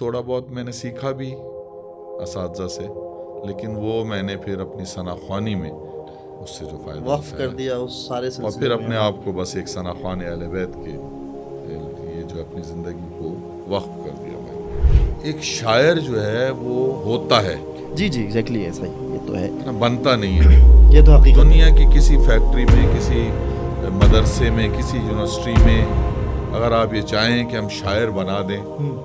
थोड़ा बहुत मैंने सीखा भी इस से लेकिन वो मैंने फिर अपनी सनाख्वानी में उससे जो फ़ायदा वक्त कर दिया उस सारे और फिर अपने आप को बस एक सनाख्वान अहल के ये जो अपनी ज़िंदगी को वक्फ कर दिया मैंने एक शायर जो है वो होता है जी जी एग्जैक्टली ऐसा ही ये तो है ना बनता नहीं है ये तो हकीकत दुनिया की किसी फैक्ट्री में किसी मदरसे में किसी यूनिवर्सिटी में अगर आप ये चाहें कि हम शायर बना दें हम्म।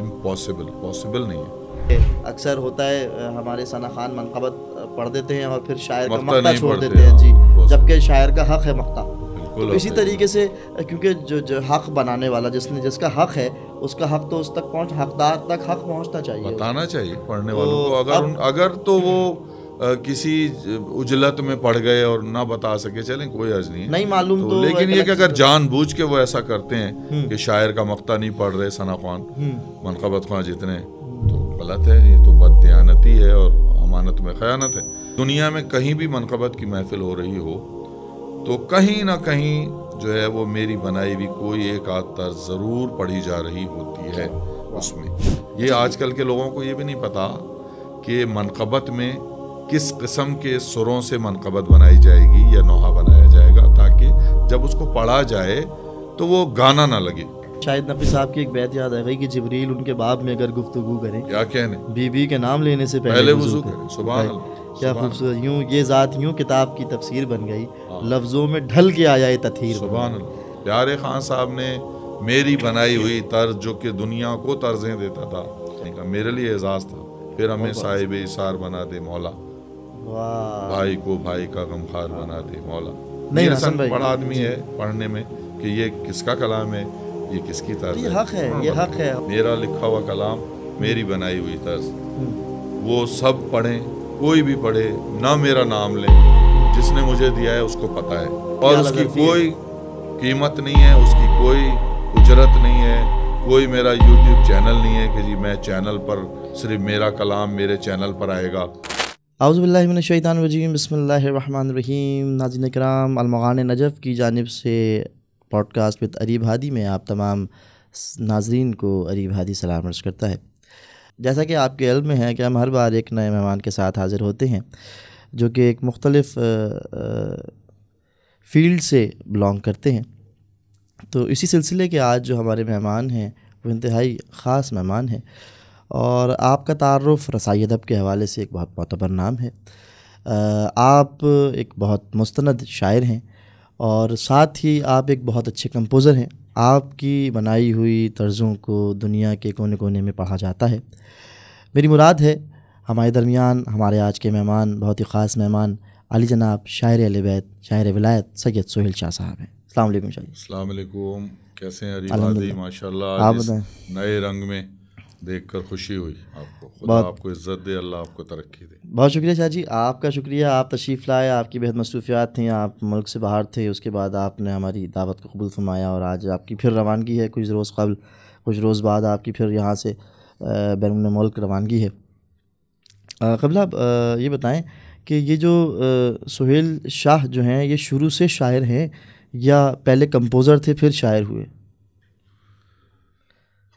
इम्पॉसिबल पॉसिबल नहीं है अक्सर होता है हमारे सना खान मनकबत पढ़ देते हैं और फिर शायर का मक्ता छोड़ देते हैं हाँ, जी जबकि शायर का हक है मक्ता तो इसी तरीके से क्योंकि जो, जो हक बनाने वाला जिसने जिसका हक है उसका हक तो उस तक पहुंच हकदार तक हक पहुंचना चाहिए बताना चाहिए पढ़ने तो वालों को अगर अगर तो वो किसी उजलत में पड़ गए और ना बता सके चलें कोई अर्ज नहीं नहीं मालूम तो, तो लेकिन ये कि अगर बूझ के वो ऐसा करते हैं हम्म। कि शायर का मक्ता नहीं पढ़ रहे सना खान हम्म। मनकबत खान जितने तो गलत है ये तो बदयानती है और अमानत में खयानत है दुनिया में कहीं भी मनकबत की महफिल हो रही हो तो कहीं ना कहीं जो है वो मेरी बनाई हुई कोई एक आध ज़रूर पढ़ी जा रही होती है उसमें ये आजकल के लोगों को ये भी नहीं पता कि मनकबत में किस किस्म के सुरों से मनकबत बनाई जाएगी या नोहा बनाया जाएगा ताकि जब उसको पढ़ा जाए तो वो गाना ना लगे शायद नफी साहब की एक बैत याद आ गई कि जबरील उनके बाप में अगर गुफ्तु करें क्या कहने बीबी के नाम लेने से पहले, पहले वजू करें सुबह क्या खूबसूरत यूँ ये ज़ात यूँ किताब की तफसीर बन गई हाँ। लफ्ज़ों में ढल के आया ये तथीर सुबह प्यारे खान साहब ने मेरी बनाई हुई तर्ज जो कि दुनिया को तर्जें देता था मेरे लिए एजाज़ था फिर हमें साहिब इसार बना दे मौला भाई को भाई का गमखार बना दे मौला नहीं हसन भाई बड़ा आदमी है पढ़ने में कि ये किसका कलाम है ये किसकी तर्ज तो ये हक है ये हक है मेरा लिखा हुआ कलाम मेरी बनाई हुई तर्ज हम्म। वो सब पढ़े कोई भी पढ़े ना मेरा नाम ले जिसने मुझे दिया है उसको पता है और उसकी कोई कीमत नहीं है उसकी कोई उजरत नहीं है कोई मेरा यूट्यूब चैनल नहीं है कि जी मैं चैनल पर सिर्फ मेरा कलाम मेरे चैनल पर आएगा आउज़बिल्लिमिनशैतानरजीम बसमीम नाजिन कराम अलमगान नजफ़ की जानब से पॉडकास्ट विद अरीब हादी में आप तमाम नाजरन को अरीब हादी सलाम अर्ज करता है जैसा कि आपके इल्म में है कि हम हर बार एक नए मेहमान के साथ हाज़िर होते हैं जो कि एक मुख्तलफ़ फील्ड से बिलोंग करते हैं तो इसी सिलसिले के आज जो हमारे मेहमान हैं वो इंतहाई ख़ास मेहमान हैं और आपका तारफ़ रसाई अदब के हवाले से एक बहुत मतबर नाम है आप एक बहुत मुस्ंद शायर हैं और साथ ही आप एक बहुत अच्छे कंपोज़र हैं आपकी बनाई हुई तर्ज़ों को दुनिया के कोने कोने में पढ़ा जाता है मेरी मुराद है हमारे दरमियान हमारे आज के मेहमान बहुत ही ख़ास मेहमान अली जनाब शायर अलबैत शायर विलायत सैयद सोहेल शाह साहब हैं अलैक्म कैसे हैं माशा आप नए रंग में देख कर खुशी हुई आपको खुदा आपको इज़्ज़त दे अल्लाह आपको तरक्की दे बहुत शुक्रिया शाह जी आपका शुक्रिया आप तशरीफ़ लाए आपकी बेहद मसरूफियात थी आप मुल्क से बाहर थे उसके बाद आपने हमारी दावत को कबूल फरमाया और आज आपकी फिर रवानगी है कुछ रोज़ कबल कुछ रोज़ बाद आपकी फिर यहाँ से बैरून मुल्क रवानगी है कबल आप ये बताएँ कि ये जो सुहेल शाह जो हैं ये शुरू से शायर हैं या पहले कंपोज़र थे फिर शायर हुए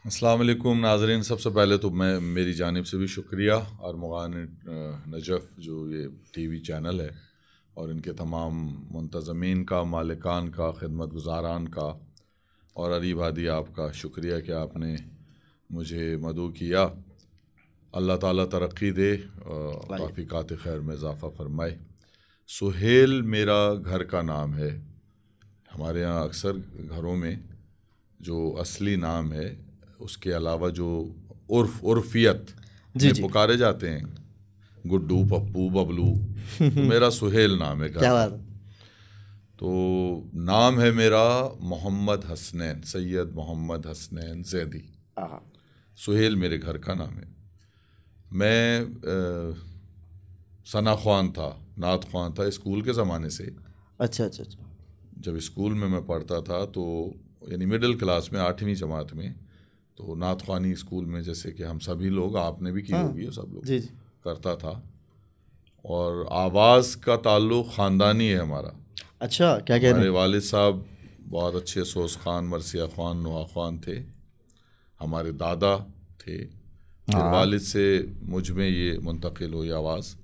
असलकुम नाजरीन सबसे पहले तो मैं मेरी जानब से भी शुक्रिया मगान नजफ़ जो ये टी वी चैनल है और इनके तमाम मुंतज़मीन का मालिकान का खदमत गुजारान का और अरीब आदि आपका शुक्रिया कि आपने मुझे मदु किया अल्लाह ताला तरक्की दे कात खैर में इजाफ़ा फरमाए सुहेल मेरा घर का नाम है हमारे यहाँ अक्सर घरों में जो असली नाम है उसके अलावा जो उर्फ उर्फियत जी जी पुकारे जाते हैं गुड्डू पप्पू बबलू तो मेरा सुहेल नाम है क्या बात तो नाम है मेरा मोहम्मद हसनैन सैयद मोहम्मद हसनैन जैदी सुहेल मेरे घर का नाम है मैं आ, सना खान था नात खान था स्कूल के ज़माने से अच्छा अच्छा अच्छा जब स्कूल में मैं पढ़ता था तो यानी मिडिल क्लास में आठवीं जमात में तो नाथ खानी स्कूल में जैसे कि हम सभी लोग आपने भी की हाँ, होगी सब लोग जी जी करता था और आवाज़ का ताल्लुक ख़ानदानी है हमारा अच्छा क्या कह रहे हमारे वालिद साहब बहुत अच्छे सोस खान मरसिया खान नुआ खान थे हमारे दादा थे हाँ। वालिद से मुझ में ये मुंतकिल हुई आवाज़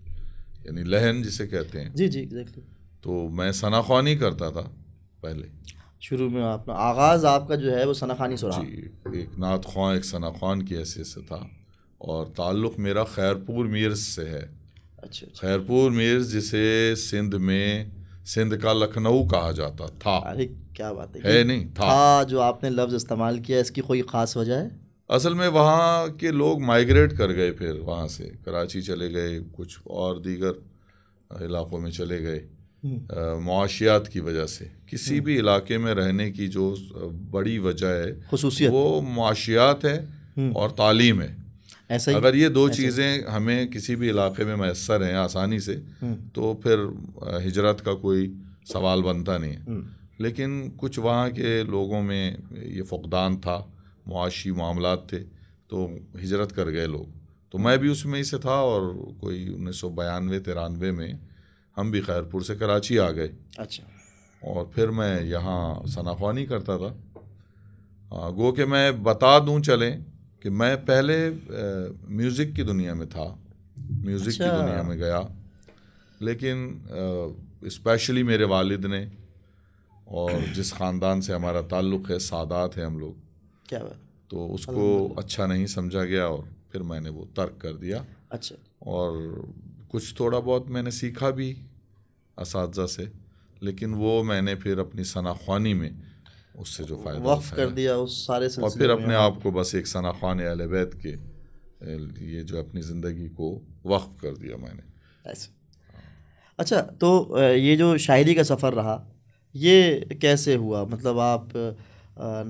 यानी लहन जिसे कहते हैं जी जी एग्जैक्टली तो मैं सना खान ही करता था पहले शुरू में आपका आगाज़ आपका जो है वो सना खानी सुरा एक नात खां एक सना खान की ऐसे से था और ताल्लुक़ मेरा खैरपुर मीर्स से है अच्छा, अच्छा। खैरपुर मीर्स जिसे सिंध में सिंध का लखनऊ कहा जाता था अरे क्या बात है है नहीं था, था जो आपने लफ्ज़ इस्तेमाल किया इसकी कोई ख़ास वजह है असल में वहाँ के लोग माइग्रेट कर गए फिर वहाँ से कराची चले गए कुछ और दीगर इलाक़ों में चले गए हम्म। मुआशियात की वजह से किसी हम्म। भी इलाके में रहने की जो बड़ी वजह है खसूसियत वो मुआशियात है हम्म। और तालीम है ऐसा ही अगर ये दो चीज़ें हमें किसी भी इलाके में मैसर हैं आसानी से तो फिर हिजरत का कोई सवाल बनता नहीं है लेकिन कुछ वहाँ के लोगों में ये फुकदान था मुआशी मामला थे तो हिजरत कर गए लोग तो मैं भी उसमें ही से था और कोई उन्नीस सौ बयानवे तिरानवे में हम भी खैरपुर से कराची आ गए अच्छा और फिर मैं यहाँ सनाख्वानी करता था गो कि मैं बता दूँ चलें कि मैं पहले म्यूज़िक की दुनिया में था म्यूज़िक अच्छा। की दुनिया में गया लेकिन इस्पेशली मेरे वालिद ने और जिस ख़ानदान से हमारा ताल्लुक़ है सादात है हम लोग क्या बात तो उसको अच्छा नहीं समझा गया और फिर मैंने वो तर्क कर दिया अच्छा और कुछ थोड़ा बहुत मैंने सीखा भी इस से लेकिन वो मैंने फिर अपनी सनाख्वानी में उससे जो फ़ायदा वफ कर दिया उस सारे और फिर अपने आप को बस एक सनाख्वान अहल बैत के ये जो अपनी ज़िंदगी को वक्फ कर दिया मैंने ऐसे अच्छा तो ये जो शायरी का सफ़र रहा ये कैसे हुआ मतलब आप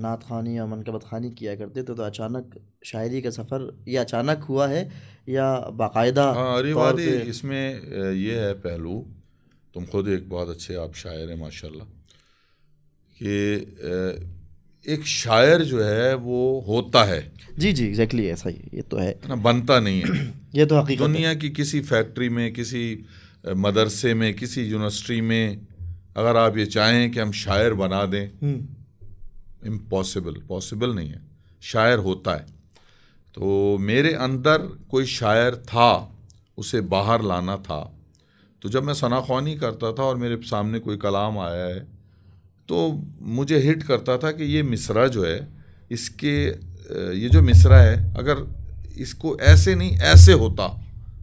नात खानी या मनकबत खानी किया करते थे तो अचानक शायरी का सफ़र ये अचानक हुआ है या बाकायदा हाँ अरे वाली इसमें ये है पहलू तुम खुद एक बहुत अच्छे आप शायर हैं माशाल्लाह कि एक शायर जो है वो होता है जी जी एग्जैक्टली exactly ऐसा ही ये तो है ना बनता नहीं है ये तो हकीकत दुनिया की किसी फैक्ट्री में किसी मदरसे में किसी यूनिवर्सिटी में अगर आप ये चाहें कि हम शायर बना दें इम्पॉसिबल हम्म। पॉसिबल नहीं है शायर होता है तो मेरे अंदर कोई शायर था उसे बाहर लाना था तो जब मैं सनाख्वानी करता था और मेरे सामने कोई कलाम आया है तो मुझे हिट करता था कि ये मिसरा जो है इसके ये जो मिसरा है अगर इसको ऐसे नहीं ऐसे होता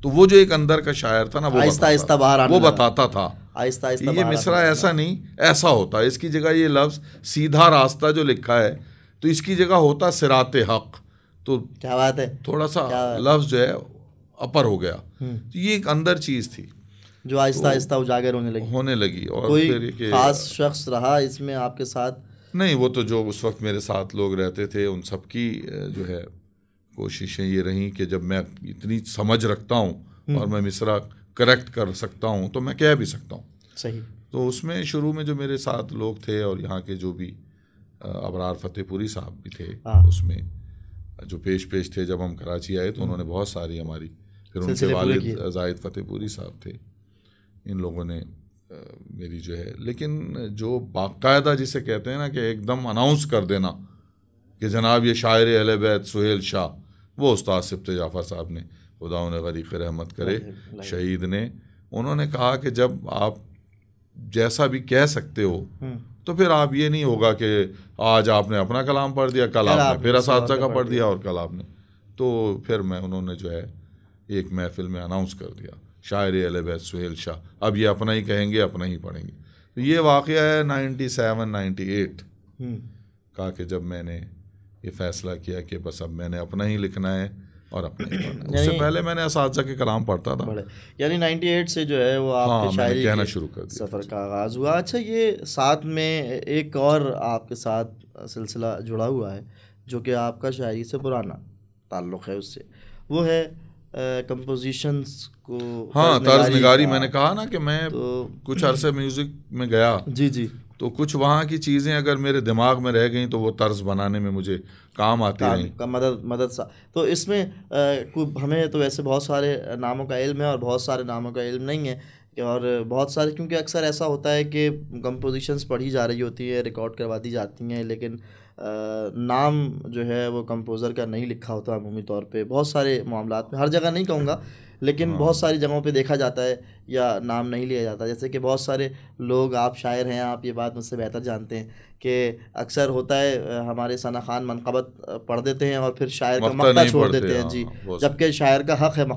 तो वो जो एक अंदर का शायर था ना वो आहिस्ता आहिस्ता बाहर वो बताता था आहिस्ता आहिस्ता ये मिसरा ऐसा नहीं ऐसा होता इसकी जगह ये लफ्ज़ सीधा रास्ता जो लिखा है तो इसकी जगह होता सिरात हक़ तो क्या बात है थोड़ा सा लफ्ज़ जो है अपर हो गया हम्म। तो ये एक अंदर चीज़ थी जो आहिस्ता तो आहिस्ता उजागर होने लगी होने लगी और कोई खास शख्स रहा इसमें आपके साथ नहीं वो तो जो उस वक्त मेरे साथ लोग रहते थे उन सबकी जो है कोशिशें ये रहीं कि जब मैं इतनी समझ रखता हूँ हम्म। और मैं मिसरा करेक्ट कर सकता हूँ तो मैं कह भी सकता हूँ सही तो उसमें शुरू में जो मेरे साथ लोग थे और यहाँ के जो भी अबरार फतेहपुरी साहब भी थे हाँ। उसमें जो पेश पेश थे जब हम कराची आए तो हम्म। उन्होंने बहुत सारी हमारी फिर उनके वालिद जाहिद फतेहपुरी साहब थे इन लोगों ने मेरी जो है लेकिन जो बाकायदा जिसे कहते हैं ना कि एकदम अनाउंस कर देना कि जनाब ये शायर अहल बैत सुहेल शाह वो उस्ताद सिप्त जाफ़र साहब ने खुदा उन्हें गरीक रहमत करे शहीद ने उन्होंने कहा कि जब आप जैसा भी कह सकते हो हम्म। तो फिर आप ये नहीं होगा कि आज आपने अपना कलाम पढ़ दिया कल आपने फिर इस का पढ़ दिया और कल आपने तो फिर मैं उन्होंने जो है एक महफिल में अनाउंस कर दिया शायर अलबैत सुहेल शाह अब ये अपना ही कहेंगे अपना ही पढ़ेंगे तो ये वाक़ है नाइन्टी सेवन नाइन्टी एट हम्म। का कि जब मैंने ये फ़ैसला किया कि बस अब मैंने अपना ही लिखना है और पढ़ना उससे पहले मैंने इस के कलाम पढ़ता था यानी नाइन्टी एट से जो है वो हाँ, आपके हाँ, शायरी कहना शुरू कर दिया सफ़र का आगाज़ हुआ अच्छा ये साथ में एक और आपके साथ सिलसिला जुड़ा हुआ है जो कि आपका शायरी से पुराना ताल्लुक़ है उससे वो है कंपोजिशंस को हाँ तर्ज निगारी मैंने हाँ। कहा ना कि मैं तो, कुछ अरसे म्यूज़िक में गया जी जी तो कुछ वहाँ की चीज़ें अगर मेरे दिमाग में रह गई तो वो तर्ज बनाने में मुझे काम आती है का मदद मदद सा तो इसमें आ, हमें तो वैसे बहुत सारे नामों का इल्म है और बहुत सारे नामों का इल्म नहीं है और बहुत सारे क्योंकि अक्सर ऐसा होता है कि कंपोजिशंस पढ़ी जा रही होती है रिकॉर्ड करवा दी जाती हैं लेकिन आ, नाम जो है वो कंपोज़र का नहीं लिखा होता अमूमी तौर पे बहुत सारे मामला में हर जगह नहीं कहूँगा लेकिन हाँ। बहुत सारी जगहों पे देखा जाता है या नाम नहीं लिया जाता जैसे कि बहुत सारे लोग आप शायर हैं आप ये बात मुझसे बेहतर जानते हैं कि अक्सर होता है हमारे सना खान मनकबत पढ़ देते हैं और फिर शायर का मक़्ता छोड़ देते हैं हाँ, जी जबकि शायर का हक़ है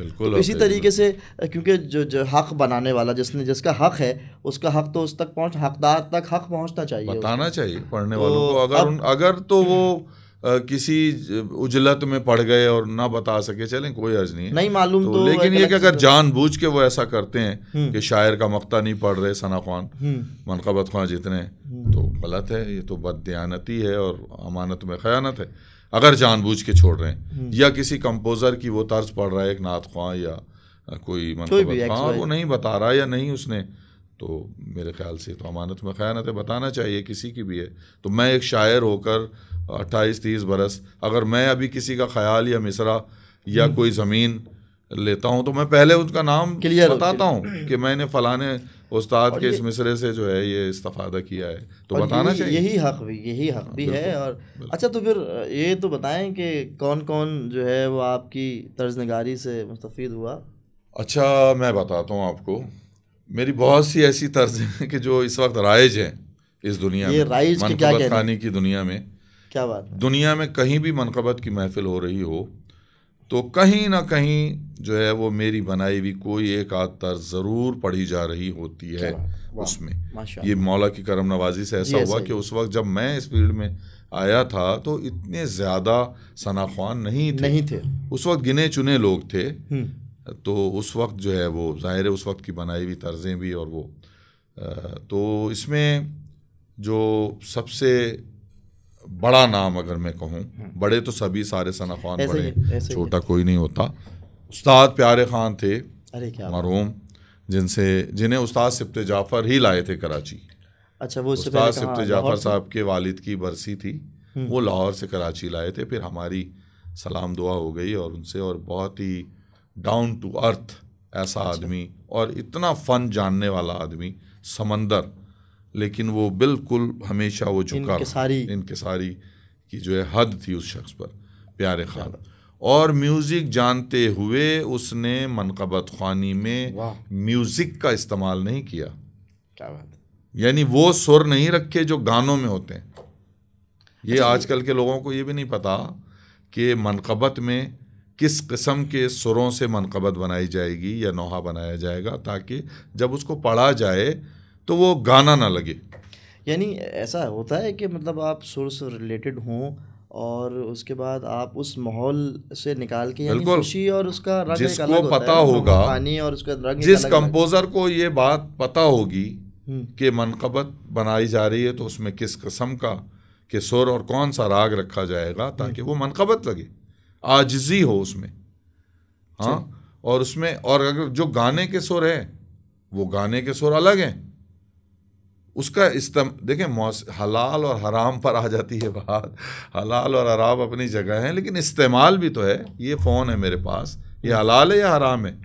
बिल्कुल तो इसी तरीके से क्योंकि जो जो हक़ बनाने वाला जिसने जिसका हक़ है उसका हक़ तो उस तक पहुँच हकदार तक हक़ पहुँचना चाहिए बताना चाहिए पढ़ने वालों तो को अगर अगर तो वो किसी उजलत में पड़ गए और ना बता सके चलें कोई अर्ज नहीं है नहीं मालूम तो, तो लेकिन ये अगर जान बूझ के वो ऐसा करते हैं हम्म। कि शायर का मक्ता नहीं पढ़ रहे सना खान हम्म। मनकबत खान जितने हम्म। तो गलत है ये तो बददयानती है और अमानत में खयानत है अगर जानबूझ के छोड़ रहे हैं या किसी कंपोज़र की वो तर्ज पढ़ रहा है एक नात खां या कोई मनकबत खां वो नहीं बता रहा या नहीं उसने तो मेरे ख्याल से तो अमानत में खयानत है बताना चाहिए किसी की भी है तो मैं एक शायर होकर अट्ठाईस तीस बरस अगर मैं अभी किसी का ख्याल या मिसरा या हम्म। कोई ज़मीन लेता हूँ तो मैं पहले उसका नाम क्लियर बताता हूँ कि मैंने फलाने उस्ताद के इस मिसरे से जो है ये इस्तफादा किया है तो बताना यही, चाहिए यही हक भी यही हक भी हाँ, है और अच्छा तो फिर ये तो बताएं कि कौन कौन जो है वो आपकी तर्ज नगारी से मुस्तफ़ हुआ अच्छा मैं बताता हूँ आपको मेरी बहुत सी ऐसी तर्ज है कि जो इस वक्त राइज हैं इस दुनिया में राइज की दुनिया में क्या बात दुनिया में कहीं भी मनकबत की महफिल हो रही हो तो कहीं ना कहीं जो है वो मेरी बनाई हुई कोई एक आध ज़रूर पढ़ी जा रही होती है उसमें ये मौला की करम नवाजी से ऐसा हुआ कि उस वक्त जब मैं इस फील्ड में आया था तो इतने ज़्यादा सनाख्वान नहीं थे नहीं थे उस वक्त गिने चुने लोग थे हम्म। तो उस वक्त जो है वो ज़ाहिर उस वक्त की बनाई हुई तर्ज़ें भी और वो तो इसमें जो सबसे बड़ा नाम अगर मैं कहूँ हम्म। बड़े तो सभी सारे सना खान बड़े छोटा कोई नहीं होता उस्ताद प्यारे खान थे मरूम जिनसे जिन्हें उस्ताद सिप्त जाफ़र ही लाए थे कराची अच्छा वो उस्ताद सिप्त जाफ़र साहब के वालिद की बरसी थी हम्म। वो लाहौर से कराची लाए थे फिर हमारी सलाम दुआ हो गई और उनसे और बहुत ही डाउन टू अर्थ ऐसा अच्छा। आदमी और इतना फ़न जानने वाला आदमी समंदर लेकिन वो बिल्कुल हमेशा वो झुका इनके इनकसारी की जो है हद थी उस शख्स पर प्यारे खान और म्यूज़िक जानते हुए उसने मनकबत खानी में म्यूज़िक का इस्तेमाल नहीं किया क्या बात यानी वो सुर नहीं रखे जो गानों में होते हैं अच्छा, ये आजकल के लोगों को ये भी नहीं पता कि मनकबत में किस किस्म के सुरों से मनकबत बनाई जाएगी या नोहा बनाया जाएगा ताकि जब उसको पढ़ा जाए तो वो गाना ना लगे यानी ऐसा होता है कि मतलब आप सुर से रिलेटेड हों और उसके बाद आप उस माहौल से निकाल के खुशी और उसका रंग जिसको पता होगा पानी और उसका रंग जिस कंपोजर को ये बात पता होगी हम्म। कि मनकबत बनाई जा रही है तो उसमें किस कस्म का कि सुर और कौन सा राग रखा जाएगा हम्म। ताकि वो मनकबत लगे आजजी हो उसमें हाँ अच्छा। और उसमें और अगर जो गाने के सुर हैं वो गाने के सुर अलग हैं उसका इस्तेम देखें हलाल और हराम पर आ जाती है बात हलाल और हराम अपनी जगह है लेकिन इस्तेमाल भी तो है ये फ़ोन है मेरे पास ये हलाल है या हराम है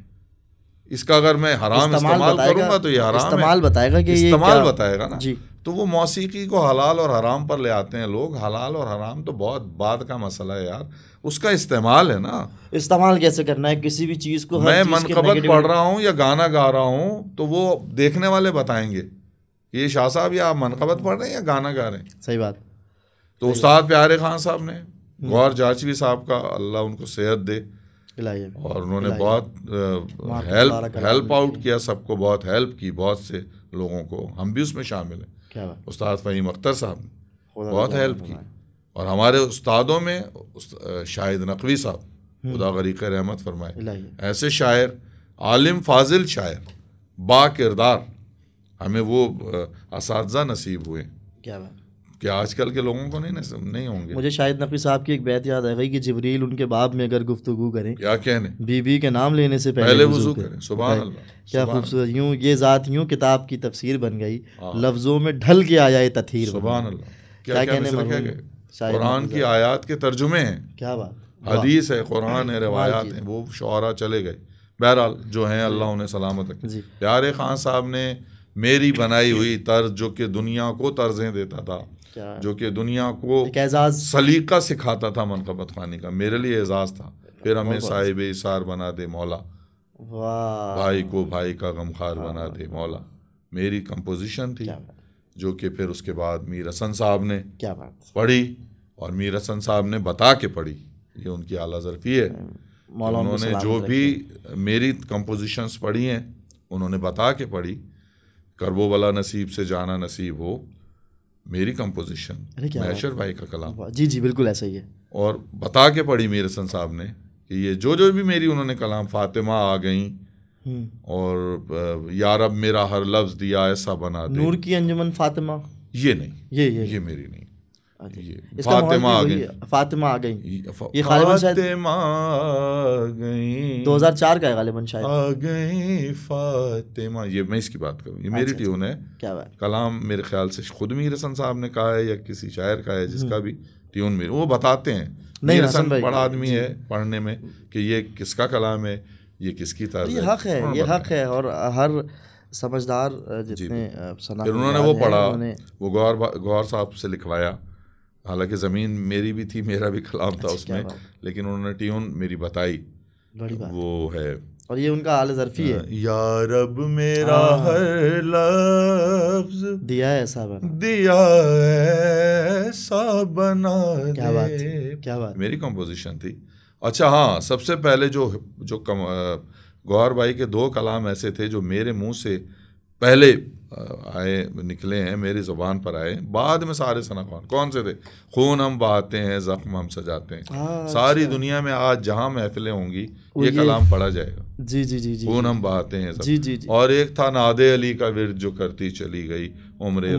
इसका अगर मैं हराम इस्तेमाल करूँगा तो ये हराम इस्तेमाल बताएगा कि इस्तेमाल बताएगा ना जी तो वो मौसीकी को हलाल और हराम पर ले आते हैं लोग हलाल और हराम तो बहुत बाद का मसला है यार उसका इस्तेमाल है ना इस्तेमाल कैसे करना है किसी भी चीज़ को मैं मनकबत पढ़ रहा हूँ या गाना गा रहा हूँ तो वो देखने वाले बताएंगे ये शाह साहब या आप मनकबत पढ़ रहे हैं या गाना गा रहे हैं सही बात तो उस्ताद प्यारे खान साहब ने हम्म। गौर जाचवी साहब का अल्लाह उनको सेहत दे और उन्होंने बहुत हेल्प हेल्प आउट किया सबको बहुत हेल्प की बहुत से लोगों को हम भी उसमें शामिल हैं उस्ताद फ़हीम अख्तर साहब ने बहुत हेल्प की और हमारे उस्तादों में शाहिद नकवी साहब हम्म। खुदा गरीक रहमत फरमाए ऐसे शायर आलिम फाजिल शायर बा किरदार हमें वो इस नसीब हुए क्या बात कि आजकल के लोगों को नहीं नसीब नहीं होंगे मुझे शायद नफी साहब की एक बैत याद आ गई कि जबरील उनके बाप में अगर गुफ्तु करें क्या कहने बीबी के नाम लेने से पहले, पहले वजू करें सुबह क्या खूबसूरत यूँ ये ज़ात यूँ किताब की तफसीर बन गई हाँ। लफ्ज़ों में ढल के आया ये तथीर सुबह क्या कहने कुरान की आयात के तर्जुमे हैं क्या बात हदीस है कुरान है रवायात है वो शुरा चले गए बहरहाल जो हैं अल्लाह उन्हें सलामत रखे प्यारे खान साहब ने मेरी बनाई हुई तर्ज जो कि दुनिया को तर्जें देता था जो कि दुनिया को सलीका सिखाता था मनकबत खानी का मेरे लिए एजाज था फिर हमें साहिब इशार बना दे मौला भाई को भाई का गमखार हाँ। बना दे मौला मेरी कंपोजिशन थी जो कि फिर उसके बाद मीर हसन साहब ने क्या बात पढ़ी और मीर हसन साहब ने बता के पढ़ी ये उनकी आला जरफी है हाँ। उन्होंने जो भी मेरी कंपोजिशंस पढ़ी हैं उन्होंने बता के पढ़ी करबो वाला नसीब से जाना नसीब हो मेरी कंपोजिशन महेश्वर भाई का कलाम जी जी बिल्कुल ऐसा ही है और बता के पढ़ी मीरसन साहब ने कि ये जो जो भी मेरी उन्होंने कलाम फातिमा आ गई हम्म। और यार अब मेरा हर लफ्ज दिया ऐसा बना नूर की अंजुमन फातिमा ये नहीं ये ये ये मेरी नहीं फातिमा आ गई फातिमा आ गई ये गालिबन का है गालिबन शायद आ गई फातिमा ये मैं इसकी बात करूँ ये अच्छा, मेरी ट्यून अच्छा, अच्छा। है क्या बात कलाम मेरे ख्याल से खुद मीर हसन साहब ने कहा है या किसी शायर का है जिसका हम्म। भी ट्यून मेरी वो बताते हैं मीर हसन बड़ा आदमी है पढ़ने में कि ये किसका कलाम है ये किसकी तो तारीफ ये हक है हाँ, ये हक है और हर समझदार जितने फिर उन्होंने वो पढ़ा वो गौर गौर साहब से लिखवाया हालांकि ज़मीन मेरी भी थी मेरा भी कलाम था अच्छा, उसमें लेकिन उन्होंने ट्यून मेरी बताई वो है और ये उनका आल जरफी है हाँ, यार अब मेरा हाँ। हर लफ्ज दिया ऐसा बना दिया ऐसा बना क्या बात क्या बात मेरी कंपोजिशन थी अच्छा हाँ सबसे पहले जो जो कम गौहर भाई के दो कलाम ऐसे थे जो मेरे मुंह से पहले आए निकले हैं मेरी ज़ुबान पर आए बाद में सारे सना कौन कौन से थे खून हम बहाते हैं ज़ख्म हम सजाते हैं अच्छा। सारी दुनिया में आज जहाँ महफिलें होंगी ये, ये कलाम पढ़ा जाएगा जी जी जी जी खून हम बहाते हैं जी जी जी और एक था नादे अली का विर जो करती चली गई उम्र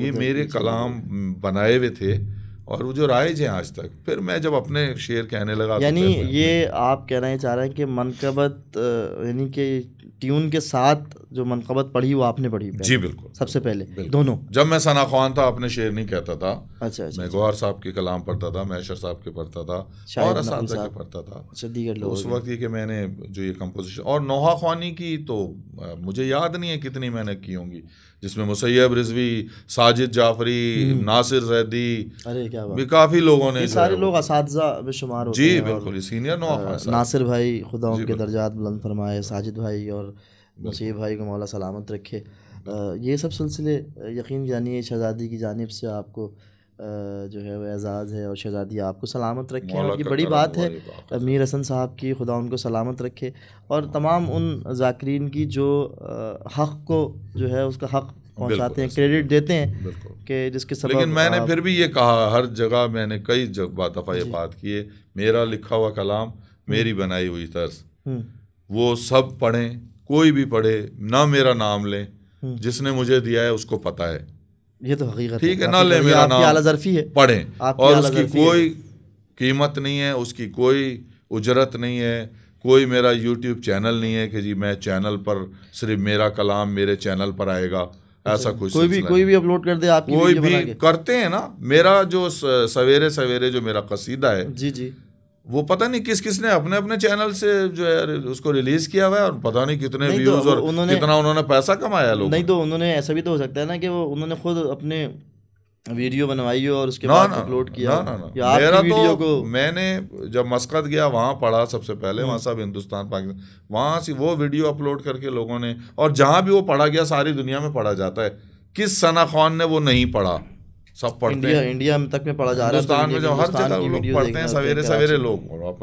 ये मेरे कलाम बनाए हुए थे और वो जो राइज हैं आज तक फिर मैं जब अपने शेर कहने लगा तो यानी ये आप कहना ही चाह रहे हैं कि मनकबत यानी कि ट्यून के साथ जो मनकबत पढ़ी वो आपने पढ़ी जी बिल्कुल सबसे पहले बिल्कुल। दोनों जब मैं सना खान था आपने शेर नहीं कहता था अच्छा अच्छा मैं गौर साहब के कलाम पढ़ता था मैशर साहब के पढ़ता था और पढ़ता था अच्छा उस वक्त ये कि मैंने जो ये कम्पोजिशन और नोहा खानी की तो मुझे याद नहीं है कितनी मैंने की होंगी जिसमें मुसैब रिजवी साजिद जाफरी हम्म। नासिर जैदी अरे क्या भी काफ़ी लोगों ने सारे लोग शुमार जी बिल्कुल सीनियर नौ नासिर भाई खुदा उनके दर्जात बुलंद फरमाए साजिद भाई और मुसीब भाई को मौला सलामत रखे ये सब सिलसिले यकीन जानिए शहजादी की जानब से आपको जो है वह एजाज़ है और शहज़ादी आपको सलामत रखें और ये बड़ी बात है मीर हसन साहब की खुदा उनको सलामत रखे और तमाम उन जाकरीन की जो हक़ को जो है उसका हक़ पहुँचाते हैं क्रेडिट देते हैं कि जिसके सब लेकिन मैंने फिर भी ये कहा हर जगह मैंने कई दफ़ा ये बात की है मेरा लिखा हुआ कलाम मेरी हम्म। बनाई हुई तर्ज हम्म। वो सब पढ़ें कोई भी पढ़े ना मेरा नाम लें हम्म। जिसने मुझे दिया है उसको पता है ये तो हकीकत ठीक है ना ले तो मेरा नाम जरफी है पढ़ें और उसकी कोई कीमत नहीं है उसकी कोई उजरत नहीं है कोई मेरा यूट्यूब चैनल नहीं है कि जी मैं चैनल पर सिर्फ मेरा कलाम मेरे चैनल पर आएगा अच्छा, ऐसा कुछ कोई भी कोई भी अपलोड कर दे आप कोई भी करते हैं ना मेरा जो सवेरे सवेरे जो मेरा कसीदा है जी जी वो पता नहीं किस किसने अपने अपने चैनल से जो है उसको रिलीज किया हुआ है और पता नहीं कितने व्यूज तो, और उन्होंने, कितना उन्होंने पैसा कमाया लोग नहीं तो उन्होंने ऐसा भी तो हो सकता है ना कि वो उन्होंने खुद अपने वीडियो बनवाई हो और उसके बाद अपलोड किया ना ना ना मेरा तो को... मैंने जब मस्कत गया वहाँ पढ़ा सबसे पहले हम्म। वहाँ सब हिंदुस्तान पाकिस्तान वहाँ से वो वीडियो अपलोड करके लोगों ने और जहाँ भी वो पढ़ा गया सारी दुनिया में पढ़ा जाता है किस सना खान ने वो नहीं पढ़ा सब पढ़ते इंडिया, हैं इंडिया में तक में पढ़ा जा रहा है हिंदुस्तान में जो हर जगह लोग पढ़ते हैं सवेरे सवेरे लोग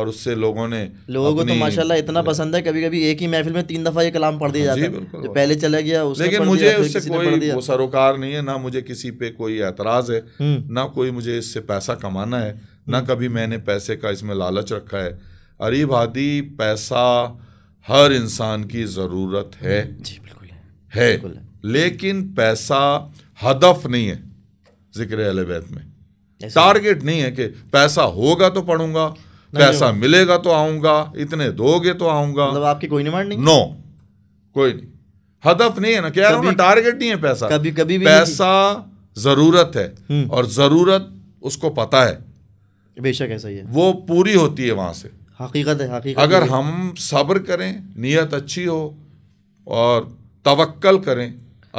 और उससे लोगों ने लोगों को तो माशाल्लाह इतना पसंद है कभी कभी एक ही महफिल में तीन दफा ये कलाम पढ़ दिया जाता है जो पहले चला गया लेकिन मुझे उससे कोई वो सरोकार नहीं है ना मुझे किसी पे कोई एतराज है हम्म। ना कोई मुझे इससे पैसा कमाना है ना हम्म। कभी मैंने पैसे का इसमें लालच रखा है अरीब आदि पैसा हर इंसान की ज़रूरत है जी बिल्कुल है। लेकिन पैसा हदफ नहीं है जिक्र अलबैत में टारगेट नहीं है कि पैसा होगा तो पढ़ूंगा पैसा मिलेगा तो आऊंगा इतने दोगे तो आऊंगा मतलब आपकी कोई नहीं नो कोई नहीं हदफ नहीं है ना क्या ना टारगेट नहीं है पैसा कभी कभी भी पैसा जरूरत है हम्म। और जरूरत उसको पता है बेशक ऐसा ही है वो पूरी होती है वहां से हकीकत है हकीकत अगर हम सब्र करें नीयत अच्छी हो और तवक्ल करें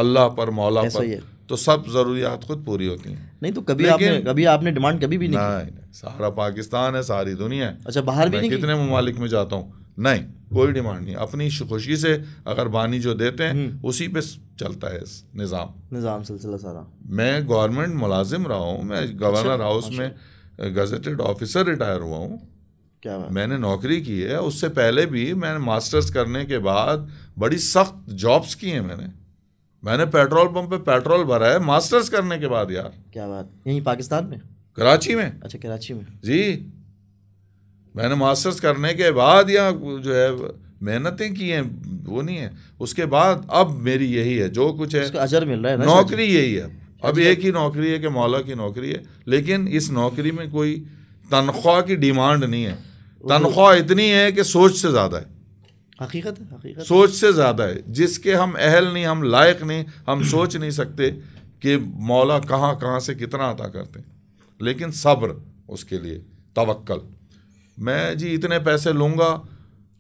अल्लाह पर मौला पर तो सब ज़रूरियात खुद पूरी होती हैं नहीं तो कभी आपने कभी आपने डिमांड कभी भी नहीं नहीं, सारा पाकिस्तान है सारी दुनिया है अच्छा बाहर भी नहीं कितने ममालिक में जाता हूँ नहीं कोई डिमांड नहीं अपनी खुशी से अगर बानी जो देते हैं हम्म। उसी पे चलता है निज़ाम निज़ाम सिलसिला सारा मैं गवर्नमेंट मुलाजिम रहा हूँ मैं अच्छा, गवर्नर हाउस अच्छा। में गजटेड ऑफिसर रिटायर हुआ हूँ क्या मैंने नौकरी की है उससे पहले भी मैंने मास्टर्स करने के बाद बड़ी सख्त जॉब्स की हैं मैंने मैंने पेट्रोल पंप पे पेट्रोल भरा है मास्टर्स करने के बाद यार क्या बात यहीं पाकिस्तान में कराची में अच्छा कराची में जी मैंने मास्टर्स करने के बाद यहाँ जो है मेहनतें की हैं वो नहीं है उसके बाद अब मेरी यही है जो कुछ है अजर मिल रहा है नौकरी यही है अब अच्छा। एक ही नौकरी है कि मौला की नौकरी है लेकिन इस नौकरी में कोई तनख्वाह की डिमांड नहीं है तो तनख्वाह इतनी है कि सोच से ज़्यादा है हकीकत हकीकत सोच से ज़्यादा है जिसके हम अहल नहीं हम लायक नहीं हम सोच नहीं सकते कि मौला कहाँ कहाँ से कितना अता करते हैं लेकिन सब्र उसके लिए तवक्ल मैं जी इतने पैसे लूँगा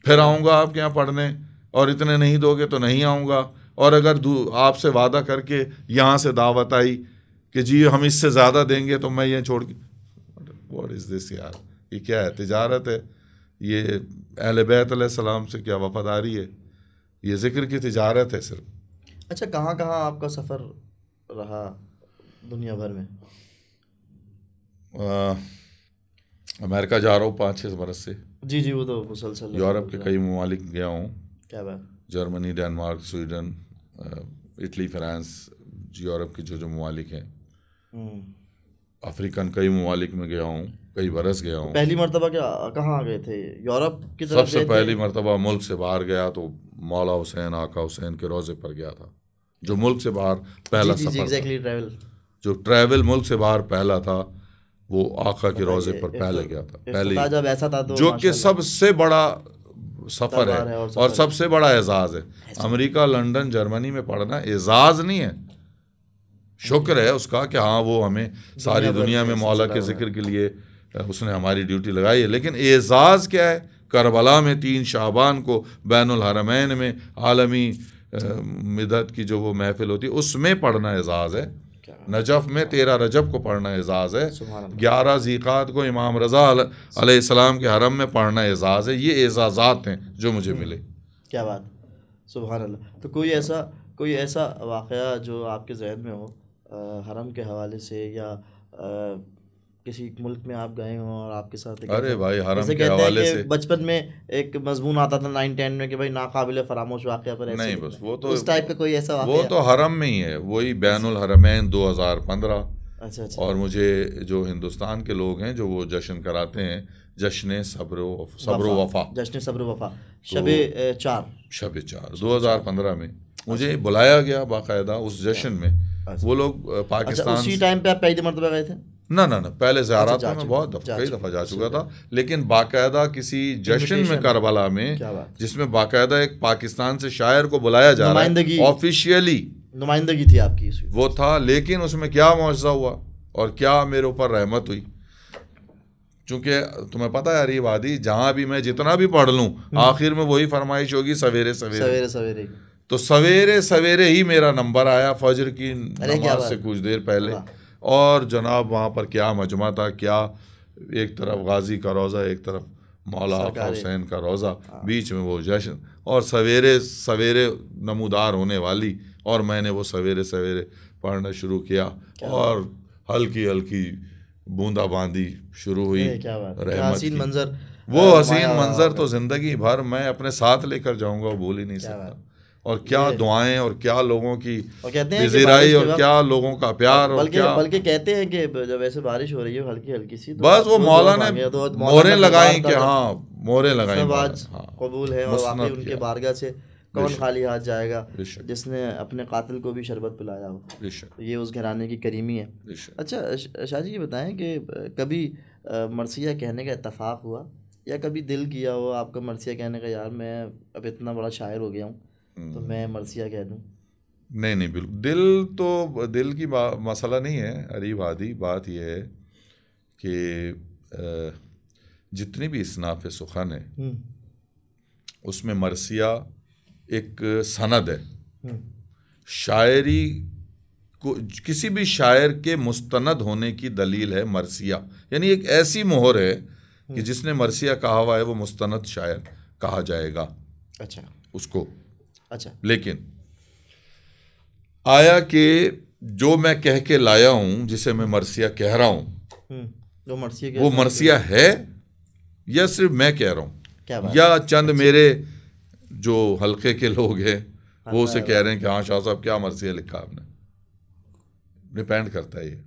फिर आऊँगा आपके यहाँ पढ़ने और इतने नहीं दोगे तो नहीं आऊँगा और अगर आपसे वादा करके यहाँ से दावत आई कि जी हम इससे ज़्यादा देंगे तो मैं ये छोड़ के वॉट इज़ दिस यार ये क्या है तजारत है ये अहल बैतम से क्या वफ़ादारी है ये ज़िक्र की तजारत है सिर्फ अच्छा कहाँ कहाँ आपका सफ़र रहा दुनिया भर में आ, अमेरिका जा रहा हूँ पाँच छः बरस से जी जी वो तो मुसलसल यूरोप के कई ममालिक गया हूँ क्या बात Germany Denmark Sweden Italy France Europe के जो जो ममालिक हैं हम्म। अफ्रीकन कई ममालिक में गया हूँ कई बरस गया हूँ पहली मरतबा क्या कहाँ गए थे यूरोप की तरफ सबसे पहली मरतबा मुल्क से बाहर गया तो मौला हुसैन आका हुसैन के रोज़े पर गया था जो मुल्क से बाहर पहला जी, सफर जी, ट्रैवल जो ट्रैवल मुल्क से बाहर पहला था वो आका के रोज़े पर पहले तो गया था तो पहले जब ऐसा था तो जो कि सबसे बड़ा सफ़र है और सबसे बड़ा एजाज़ है अमेरिका लंदन जर्मनी में पढ़ना एजाज़ नहीं है शुक्र है उसका कि हाँ वो हमें सारी दुनिया में मौला के जिक्र के लिए उसने हमारी ड्यूटी लगाई है लेकिन एजाज़ क्या है करबला में तीन शाबान को बैन अहरमैन में आलमी मदद की जो वो महफिल होती है उसमें पढ़ना एजाज़ है नजफ़ में तेरह रजब को पढ़ना एजाज़ है ग्यारह जीक़ात को इमाम रज़ा सलाम के हरम में पढ़ना एजाज़ है ये एजाज़ात हैं जो मुझे हम्म। मिले क्या बात सुबह तो कोई ऐसा कोई ऐसा वाक़ जो आपके जहन में हो आ, हरम के हवाले से या आ, किसी मुल्क में आप गए हों और आपके साथ अरे भाई हराम के हवाले से बचपन में एक मजमून आता था नाइन टेन में कि भाई नाकाबिल फरामोश वाक़ पर ऐसे नहीं बस वो तो उस टाइप का कोई ऐसा वो तो हरम में ही है वही बैन अच्छा। हरमैन दो हज़ार पंद्रह अच्छा, अच्छा। और मुझे जो हिंदुस्तान के लोग हैं जो वो जश्न कराते हैं जश्न सब्र सब्र वफा जश्न सब्र वफा तो शब चार शब चार दो हज़ार पंद्रह में अच्छा। मुझे बुलाया गया बाकायदा उस जश्न में अच्छा। वो लोग पाकिस्तान उसी टाइम पे आप पहली मरतबा गए थे ना ना ना पहले अच्छा, जयारात में मैं बहुत दफा कई दफ़ा जा चुका था लेकिन बाकायदा किसी जश्न में करबला में जिसमें बाकायदा एक पाकिस्तान से शायर को बुलाया जा रहा है ऑफिशियली नुमाइंदगी थी आपकी वो था लेकिन उसमें क्या मुआवजा हुआ और क्या मेरे ऊपर रहमत हुई चूंकि तुम्हें पता है अरीब आदि जहां भी मैं जितना भी पढ़ लूँ हम्म। आखिर में वही फरमाइश होगी सवेरे सवेरे सवेरे सवेरे तो सवेरे सवेरे ही मेरा नंबर आया फजर की नमाज से कुछ देर पहले और जनाब वहाँ पर क्या मजमा था क्या एक तरफ गाजी का रोज़ा एक तरफ मौला हुसैन का रोज़ा हाँ। बीच में वो जश्न और सवेरे सवेरे नमूदार होने वाली और मैंने वो सवेरे सवेरे पढ़ना शुरू किया और हल्की हल्की बूंदा बांदी शुरू हुई हसीन मंजर वो हसीन मंजर तो ज़िंदगी भर मैं अपने साथ लेकर जाऊंगा वो भूल ही नहीं सकता और क्या दुआएं और क्या लोगों की और कहते और क्या लोगों का प्यार और क्या बल्कि कहते हैं कि जब ऐसे बारिश हो रही है हल्की हल्की सी तो बस वो मौला ने मोरे लगाई कि तो हाँ मोरे लगाई हाँ। कबूल है और उनके बारगाह से कौन खाली हाथ जाएगा जिसने अपने कातिल को भी शरबत पिलाया हो तो ये उस घराने की करीमी है अच्छा शाह जी ये बताएं कि कभी मरसिया कहने का इतफ़ाक़ हुआ या कभी दिल किया हो आपका मरसिया कहने का यार मैं अब इतना बड़ा शायर हो गया हूँ तो मैं मरसिया कह दूँ नहीं नहीं बिल्कुल दिल तो दिल की मसला नहीं है अरीब आदि बात यह है कि जितनी भी इसनाफ सुखन है हम्म। उसमें मरसिया एक सनद है हम्म। शायरी को किसी भी शायर के मुस्तंद होने की दलील है मरसिया यानी एक ऐसी मोहर है कि हम्म। जिसने मरसिया कहा हुआ है वो मुस्तंद शायर कहा जाएगा अच्छा उसको अच्छा लेकिन आया कि जो मैं कह के लाया हूं जिसे मैं मरसिया कह रहा हूं हम्म, जो मरसिया वो मरसिया है या सिर्फ मैं कह रहा हूं या चंद अच्छा। मेरे जो हल्के के लोग हैं वो अच्छा। उसे कह रहे हैं कि हाँ शाह साहब क्या मरसिया लिखा आपने डिपेंड करता है ये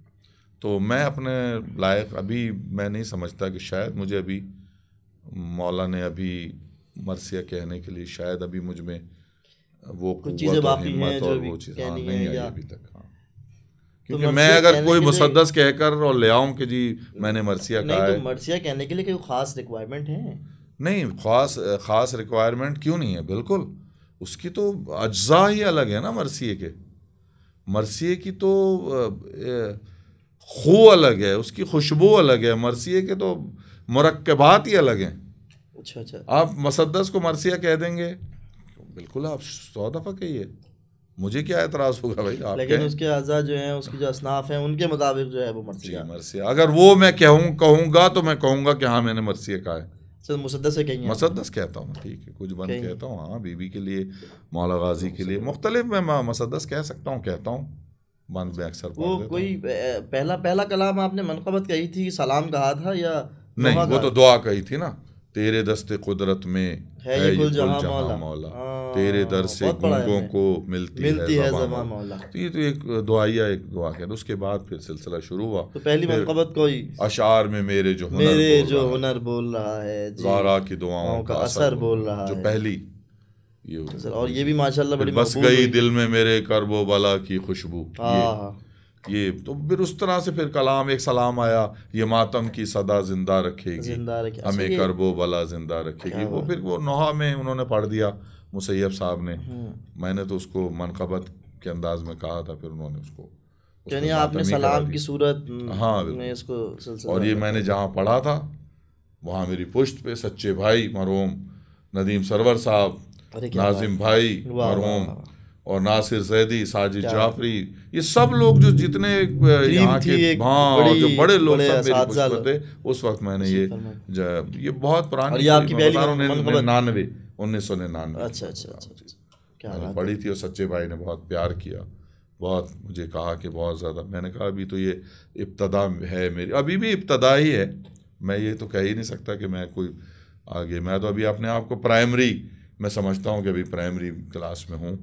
तो मैं अपने लायक अभी मैं नहीं समझता कि शायद मुझे अभी मौला ने अभी मरसिया कहने के लिए शायद अभी मुझ में वो चीज़ें बाकी हैं जो वो चीज़ हाँ, नहीं आई अभी तक हाँ। तो क्योंकि तो मैं अगर कोई मुसदस कहकर और ले आऊँ कि जी मैंने मरसिया कहा तो है तो मरसिया कहने के लिए कोई ख़ास रिक्वायरमेंट है नहीं ख़ास ख़ास रिक्वायरमेंट क्यों नहीं है बिल्कुल उसकी तो अज्जा ही अलग है ना मरसिए के मरसिए की तो खो अलग है उसकी खुशबू अलग है मरसिए के तो मरकबात ही अलग हैं अच्छा अच्छा आप मुसदस को मरसिया कह देंगे बिल्कुल आप सौ दफ़ा कहिए मुझे क्या एतराज़ होगा भाई आप लेकिन उसके अज़ा जो हैं उसकी जो असनाफ हैं उनके मुताबिक जो है वो मरसिया मरसिया अगर वो मैं कहूँ कहूँगा तो मैं कहूँगा कि हाँ मैंने मरसिया कहा है मुसदस से कहेंगे मुसदस कहता हूँ ठीक है कुछ बंद कहता हूँ हाँ बीबी के लिए मौला गाजी के लिए मुख्तलिफ मैं मुसदस कह सकता हूँ कहता हूँ बंद में अक्सर वो कोई पहला पहला कलाम आपने मनकबत कही थी सलाम कहा था या नहीं वो तो दुआ कही थी ना तेरे दस्ते कुदरत में है ये कुल जहां जहां मौला, मौला। हाँ, तेरे दर से गुंगों को मिलती, मिलती है, है जमा मौला तो ये तो एक दुआया एक दुआ के उसके बाद फिर सिलसिला शुरू हुआ तो पहली मनकबत कोई अशार में मेरे जो हुनर मेरे जो हुनर बोल रहा है जारा की दुआओं का असर बोल रहा है जो पहली ये और ये भी माशाल्लाह बड़ी बस गई दिल में मेरे करबो बला की खुशबू हाँ, ये तो फिर उस तरह से फिर कलाम एक सलाम आया ये मातम की सदा जिंदा रखेगी हमें करबो भला जिंदा रखेगी अच्छा, वो फिर वो नोहा में उन्होंने पढ़ दिया मुसैब साहब ने हम्म। मैंने तो उसको मनकबत के अंदाज में कहा था फिर उन्होंने उसको यानी आपने सलाम की सूरत हाँ में इसको और ये मैंने जहाँ पढ़ा था वहाँ मेरी पुश्त पे सच्चे भाई मरूम नदीम सरवर साहब नाजिम भाई मरूम और नासिर सैदी साजिद जाफरी ये सब लोग जो जितने यहाँ के हाँ जो बड़े लोग थे उस वक्त मैंने ये ये बहुत पुरानी नानवे उन्नीस सौ निन्यानवे अच्छा अच्छा अच्छा, हाँ, अच्छा। मैंने पढ़ी थी और सच्चे भाई ने बहुत प्यार किया बहुत मुझे कहा कि बहुत ज़्यादा मैंने कहा अभी तो ये इब्तदा है मेरी अभी भी इब्तदा ही है मैं ये तो कह ही नहीं सकता कि मैं कोई आगे मैं तो अभी अपने आप को प्राइमरी मैं समझता हूँ कि अभी प्राइमरी क्लास में हूँ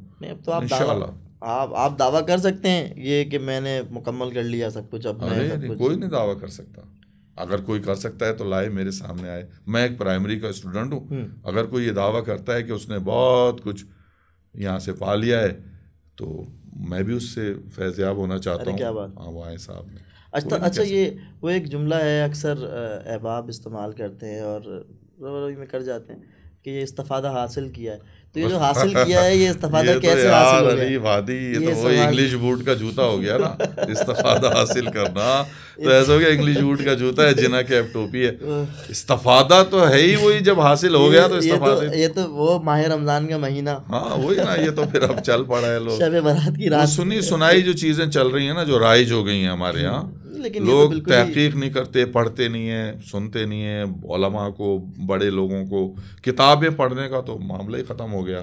तो आप दावा आप आप दावा कर सकते हैं ये कि मैंने मुकम्मल कर लिया सब कुछ अब अरे, कोई नहीं दावा कर सकता अगर कोई कर सकता है तो लाए मेरे सामने आए मैं एक प्राइमरी का स्टूडेंट हूँ हम्म। अगर कोई ये दावा करता है कि उसने बहुत कुछ यहाँ से पा लिया है तो मैं भी उससे फैजयाब होना चाहता हूँ क्या बात हाँ, वो आए साहब ने अच्छा अच्छा ये वो एक जुमला है अक्सर अहबाब इस्तेमाल करते हैं और में कर जाते हैं कि ये इस्तफादा हासिल किया है तो ये जो हासिल किया है ये इस्तफादा तो कैसे हासिल हो गया भादी ये, ये तो वही इंग्लिश बूट का जूता हो गया ना इस्तफादा हासिल करना तो ऐसा हो गया इंग्लिश बूट का जूता है जिना कैप टोपी है इस्तफादा तो है ही वही जब हासिल हो गया तो, तो- इस्तफादा ये तो, वो माह रमजान का महीना हाँ वही ना ये तो फिर अब चल पड़ा है लोग सुनी सुनाई जो चीजें चल रही है ना जो राइज हो गई है हमारे हम्म। यहाँ लेकिन तो लोग तहकीक नहीं करते पढ़ते नहीं है सुनते नहीं है ओलमा को बड़े लोगों को किताबें पढ़ने का तो मामला ही ख़त्म हो गया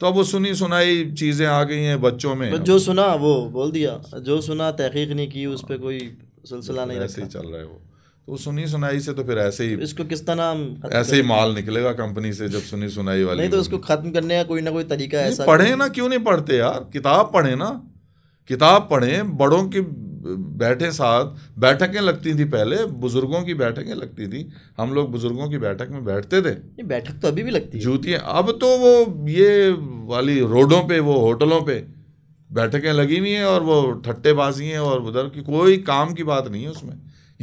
तो अब वो सुनी सुनाई चीज़ें आ गई हैं बच्चों में जो सुना वो बोल दिया जो सुना तहकीक नहीं की उस पर हाँ। कोई सिलसिला नहीं ऐसे ही चल रहा है वो तो सुनी सुनाई से तो फिर ऐसे ही इसको किस तरह ऐसे ही माल निकलेगा कंपनी से जब सुनी सुनाई वाली नहीं तो उसको खत्म करने का कोई ना कोई तरीका ऐसा पढ़े ना क्यों नहीं पढ़ते यार किताब पढ़े ना किताब पढ़े बड़ों की बैठे साथ बैठकें लगती थी पहले बुजुर्गों की बैठकें लगती थी हम लोग बुजुर्गों की बैठक में बैठते थे बैठक तो अभी भी लगती जूती अब तो वो ये वाली रोडों पे वो होटलों पे बैठकें लगी हुई हैं और वो ठट्टेबाजी हैं और उधर की कोई काम की बात नहीं है उसमें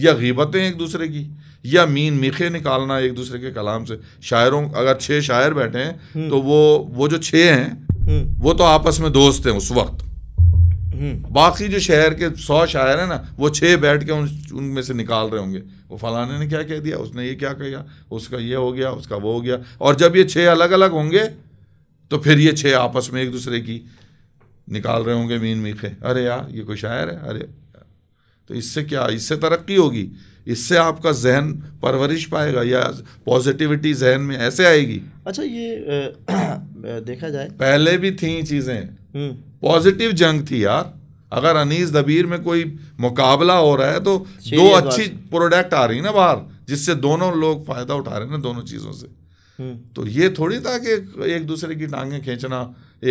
या गीबतें एक दूसरे की या मीन मीखे निकालना एक दूसरे के कलाम से शायरों अगर छः शायर बैठे हैं हम्म। तो वो वो जो छः हैं हम्म। वो तो आपस में दोस्त हैं उस वक्त बाकी जो शहर के सौ शायर हैं ना वो छः बैठ के उन उनमें से निकाल रहे होंगे वो फलाने ने क्या कह दिया उसने ये क्या कहा उसका ये हो गया उसका वो हो गया और जब ये छः अलग अलग होंगे तो फिर ये छः आपस में एक दूसरे की निकाल रहे होंगे मीन मीखे अरे यार ये कोई शायर है अरे तो इससे क्या इससे तरक्की होगी इससे आपका जहन परवरिश पाएगा या पॉजिटिविटी जहन में ऐसे आएगी अच्छा ये देखा जाए पहले भी थी चीज़ें हम्म। पॉजिटिव जंग थी यार अगर अनीस दबीर में कोई मुकाबला हो रहा है तो दो अच्छी प्रोडक्ट आ रही ना बाहर जिससे दोनों लोग फायदा उठा रहे हैं ना दोनों चीज़ों से हम्म। तो ये थोड़ी था कि एक दूसरे की टांगें खींचना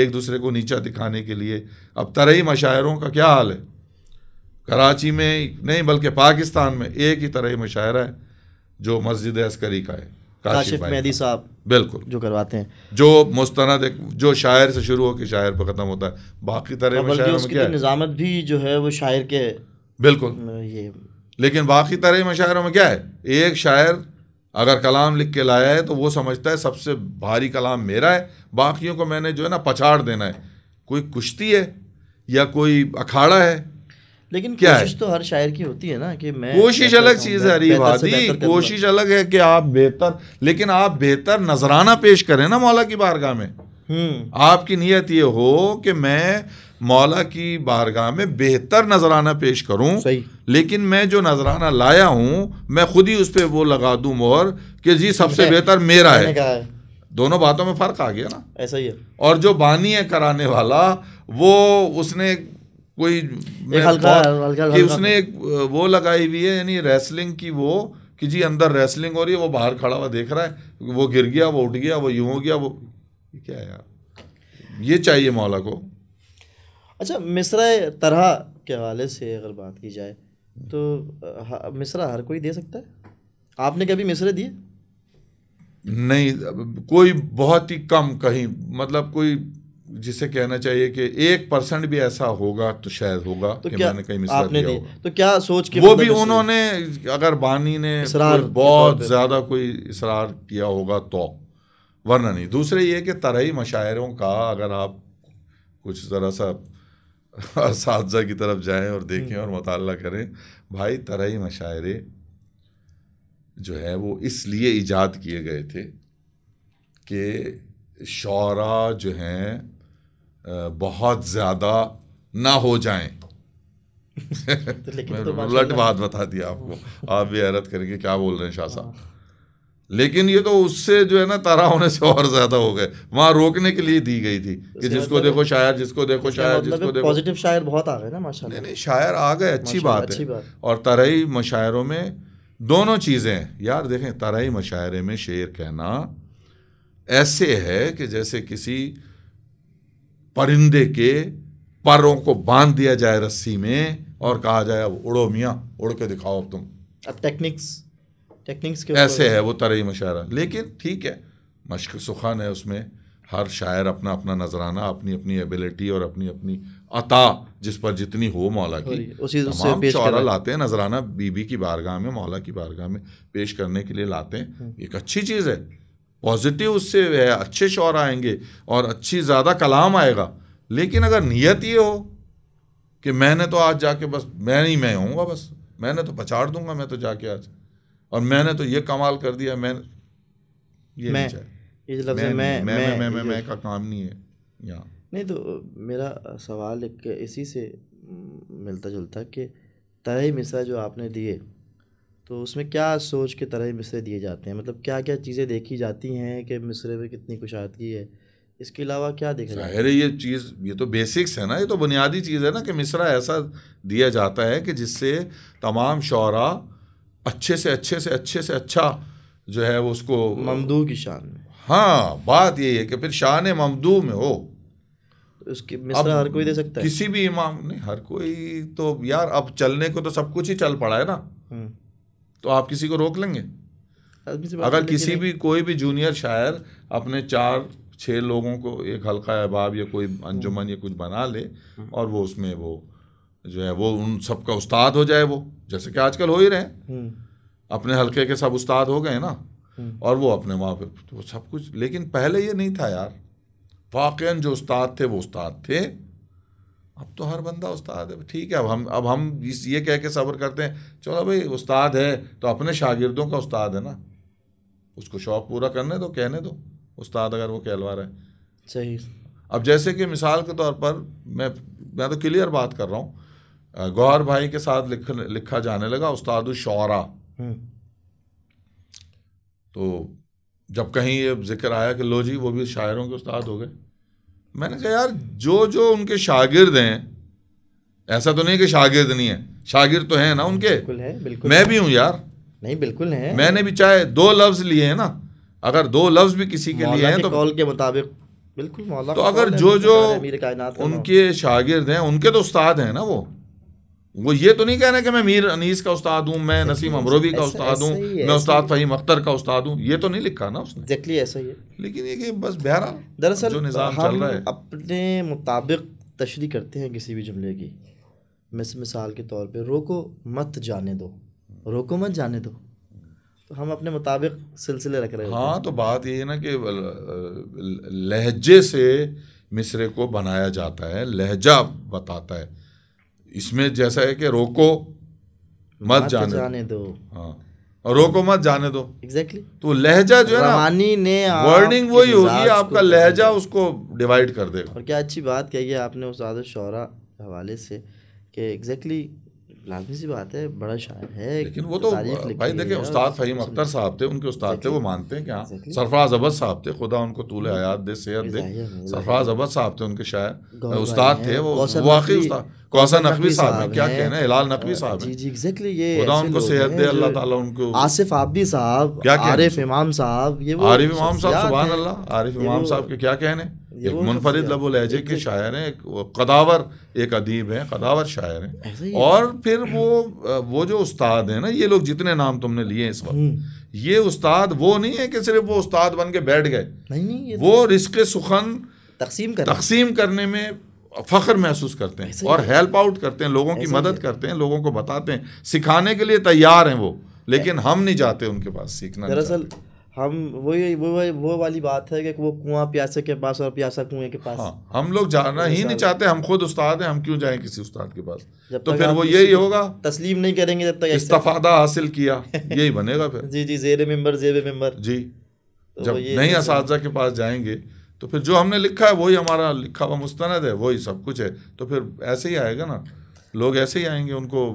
एक दूसरे को नीचा दिखाने के लिए अब तरही मशायरों का क्या हाल है कराची में नहीं बल्कि पाकिस्तान में एक ही तरह मशायरा है जो मस्जिद अस्करी का है काशिफ मेहदी साहब बिल्कुल जो करवाते हैं जो देख जो शायर से शुरू होकर शायर पर ख़त्म होता है बाकी तरह हाँ, में शायर उसकी तो निज़ामत भी जो है वो शायर के बिल्कुल ये लेकिन बाकी तरह में शायरों में क्या है एक शायर अगर कलाम लिख के लाया है तो वो समझता है सबसे भारी कलाम मेरा है बाकियों को मैंने जो है ना पछाड़ देना है कोई कुश्ती है या कोई अखाड़ा है लेकिन क्या कोशिश है? तो हर शायर की होती है ना कि मैं कोशिश अलग चीज़ है अरीब आदि कोशिश अलग है कि आप बेहतर लेकिन आप बेहतर नजराना पेश करें ना मौला की बारगाह में हम्म। आपकी नीयत ये हो कि मैं मौला की बारगाह में बेहतर नजराना पेश करूं सही लेकिन मैं जो नजराना लाया हूं मैं खुद ही उस पर वो लगा दूं मोहर कि जी सबसे बेहतर मेरा है दोनों बातों में फर्क आ गया ना ऐसा ही है और जो बानी है कराने वाला वो उसने कोई हल्का, हल्का, कि उसने एक वो लगाई हुई है यानी रेसलिंग की वो कि जी अंदर रेसलिंग हो रही है वो बाहर खड़ा हुआ देख रहा है वो गिर गया वो उठ गया वो यूं हो गया वो क्या है यार ये चाहिए मौला को अच्छा मिसरा तरह के हवाले से अगर बात की जाए तो मिसरा हर कोई दे सकता है आपने कभी मिसरे दिए नहीं कोई बहुत ही कम कहीं मतलब कोई जिसे कहना चाहिए कि एक परसेंट भी ऐसा होगा तो शायद होगा तो कि मैंने कहीं मिसाल दिया होगा तो क्या सोच के वो मतलब भी उन्होंने अगर बानी ने बहुत ज़्यादा कोई इसरार किया होगा तो वरना नहीं दूसरे ये कि तरही मशायरों का अगर आप कुछ ज़रा सा इस की तरफ जाएं और देखें हम्म। और मताल करें भाई तरही मशायरे जो है वो इसलिए ईजाद किए गए थे कि शरा जो हैं बहुत ज़्यादा ना हो जाए तो उलट बात बता दिया आपको आप भी हैरत करेंगे क्या बोल रहे हैं शाह साहब लेकिन ये तो उससे जो है ना तारा होने से और ज्यादा हो गए वहां रोकने के लिए दी गई थी कि जिसको देखो शायर जिसको देखो शायर जिसको देखो पॉजिटिव शायर बहुत आ गए ना माशाल्लाह नहीं शायर आ गए अच्छी बात है और तरई मशायरों में दोनों चीज़ें यार देखें तरई मशायरे में शेर कहना ऐसे है कि जैसे किसी परिंदे के परों को बांध दिया जाए रस्सी में और कहा जाए अब उड़ो मियाँ उड़ के दिखाओ अब तुम अब टेक्निक्स टेक्निक्स के ऐसे है वो तरई मशारा लेकिन ठीक है मश्क सुखान है उसमें हर शायर अपना अपना नजराना अपनी अपनी एबिलिटी और अपनी अपनी अता जिस पर जितनी हो मौला की उसी तमाम शौरा लाते हैं नजराना बीबी की बारगाह में मौला की बारगाह में पेश करने के लिए लाते हैं हम्म। एक अच्छी चीज़ है पॉजिटिव उससे है अच्छे शौर आएंगे और अच्छी ज़्यादा कलाम आएगा लेकिन अगर नीयत ये हो कि मैंने तो आज जाके बस मैं नहीं मैं हूँगा बस मैंने तो पछाड़ दूंगा मैं तो जाके आज और मैंने तो ये कमाल कर दिया मैंने ये मैं इस लफ्ज मैं मैं मैं मैं, मैं, मैं, मैं का काम नहीं है यहाँ नहीं तो मेरा सवाल एक इसी से मिलता जुलता कि तरह मिसरा जो आपने दिए तो उसमें क्या सोच के तरह मिसरे दिए जाते हैं मतलब क्या क्या चीज़ें देखी जाती हैं कि मिसरे में कितनी कुशादगी है इसके अलावा क्या देखा जाता है ये चीज़ ये तो बेसिक्स है ना ये तो बुनियादी चीज़ है ना कि मिसरा ऐसा दिया जाता है कि जिससे तमाम शरा अच्छे से अच्छे से अच्छे से अच्छा जो है वो उसको ममदू की शान में हाँ बात यही है कि फिर शान ममदू में हो तो उसकी मिसरा हर कोई दे सकता है किसी भी इमाम नहीं हर कोई तो यार अब चलने को तो सब कुछ ही चल पड़ा है ना हम्म। तो आप किसी को रोक लेंगे अगर किसी भी कोई भी जूनियर शायर अपने चार छः लोगों को एक हल्का अहबाब या कोई अंजुमन या कुछ बना ले और वो उसमें वो जो है वो उन सबका उस्ताद हो जाए वो जैसे कि आजकल हो ही रहे हम्म। अपने हल्के के सब उस्ताद हो गए ना हम्म। और वो अपने वहाँ पे तो सब कुछ लेकिन पहले ये नहीं था यार वाक़ जो उस्ताद थे वो उस्ताद थे अब तो हर बंदा उस्ताद है ठीक है अब हम अब हम इस ये कह के सब्र करते हैं चलो भाई उस्ताद है तो अपने शागिर्दों का उस्ताद है ना उसको शौक़ पूरा करने दो कहने दो उस्ताद अगर वो कहलवा रहा है सही अब जैसे कि मिसाल के तौर पर मैं मैं तो क्लियर बात कर रहा हूँ गौहर भाई के साथ लिख लिखा जाने लगा उस्ताद शौरा हम्म। तो जब कहीं ये जिक्र आया कि लो जी वो भी शायरों के उस्ताद हो गए मैंने कहा यार जो जो उनके शागिर्द हैं ऐसा तो नहीं कि शागिर्द नहीं है शागिर्द तो हैं ना उनके बिल्कुल है बिल्कुल मैं भी हूँ यार नहीं बिल्कुल है मैंने भी चाहे दो लफ्ज लिए हैं ना अगर दो लफ्ज भी किसी के लिए हैं तो कॉल के मुताबिक बिल्कुल तो अगर जो जो उनके शागिर्द हैं उनके तो उस्ताद हैं ना वो वो ये तो नहीं कह रहे कि मैं मीर अनीस का उस्ताद हूँ मैं नसीम अमरोवी का उस्ताद हूँ मैं उस्ताद फ़हीम अख्तर का उस्ताद हूँ ये तो नहीं लिखा ना उसने एग्जैक्टली ऐसा ही है लेकिन ये कि बस बहरा दरअसल जो निज़ाम चल रहा है अपने मुताबिक तशरी करते हैं किसी भी जुमले की मिस मिसाल के तौर पर रोको मत जाने दो रोको मत जाने दो तो हम अपने मुताबिक सिलसिले रख रहे हैं हाँ तो बात ये है ना कि लहजे से मिसरे को बनाया जाता है लहजा बताता है इसमें जैसा है कि रोको मत जाने, जाने दो हाँ रोको मत जाने दो एग्जैक्टली exactly. तो लहजा जो है ना ने वर्निंग वही होगी आपका लहजा उसको डिवाइड कर देगा और क्या अच्छी बात कही आपने उस आदत शौरा हवाले से कि एग्जैक्टली exactly लाजमी सी बात है बड़ा शायर है लेकिन वो तो भाई देखे उस्ताद फ़हीम अख्तर साहब थे उनके उस्ताद थे वो मानते हैं क्या सरफराज अबद साहब थे खुदा उनको तूल हम्म। हयात दे सेहत दे सरफराज अबद साहब थे उनके शायर उस्ताद थे वो वाकई उस्ताद कौसा नकवी साहब है क्या कहना है हिलाल नकवी साहब जी जी एग्जैक्टली ये खुदा उनको सेहत दे अल्लाह ताला उनको आसिफ आबदी साहब क्या आरिफ इमाम साहब ये आरिफ इमाम साहब अल्लाह आरिफ इमाम साहब के क्या कहने एक मुनफरद लबो लहजे के शायर हैं कदावर एक अदीब हैं कदावर शायर हैं और फिर वो वो जो उस्ताद हैं ना ये लोग जितने नाम तुमने लिए इस वक्त हम्म। ये उस्ताद वो नहीं है कि सिर्फ वो उस्ताद बन के बैठ गए नहीं नहीं वो तो- रिस्क सुखन तकसीम कर तकसीम करने में फ़ख्र महसूस करते हैं और हेल्प आउट करते हैं लोगों की मदद करते हैं लोगों को बताते हैं सिखाने के लिए तैयार हैं वो लेकिन हम नहीं जाते उनके पास सीखना दरअसल हम वही वो वो वाली बात है कि वो कुआं प्यासे के पास और प्यासा कुएं के पास हाँ, हम लोग जाना ही नहीं चाहते हम खुद उस्ताद हैं हम क्यों जाएं किसी उस्ताद के पास तो फिर वो यही होगा तस्लीम नहीं करेंगे जब तक इस्तफादा हासिल किया यही बनेगा फिर जी जी जेर मेंबर जेब मेंबर जी तो जब नहीं इस के पास जाएंगे तो फिर जो हमने लिखा है वही हमारा लिखा हुआ मुस्तंद है वही सब कुछ है तो फिर ऐसे ही आएगा ना लोग ऐसे ही आएंगे उनको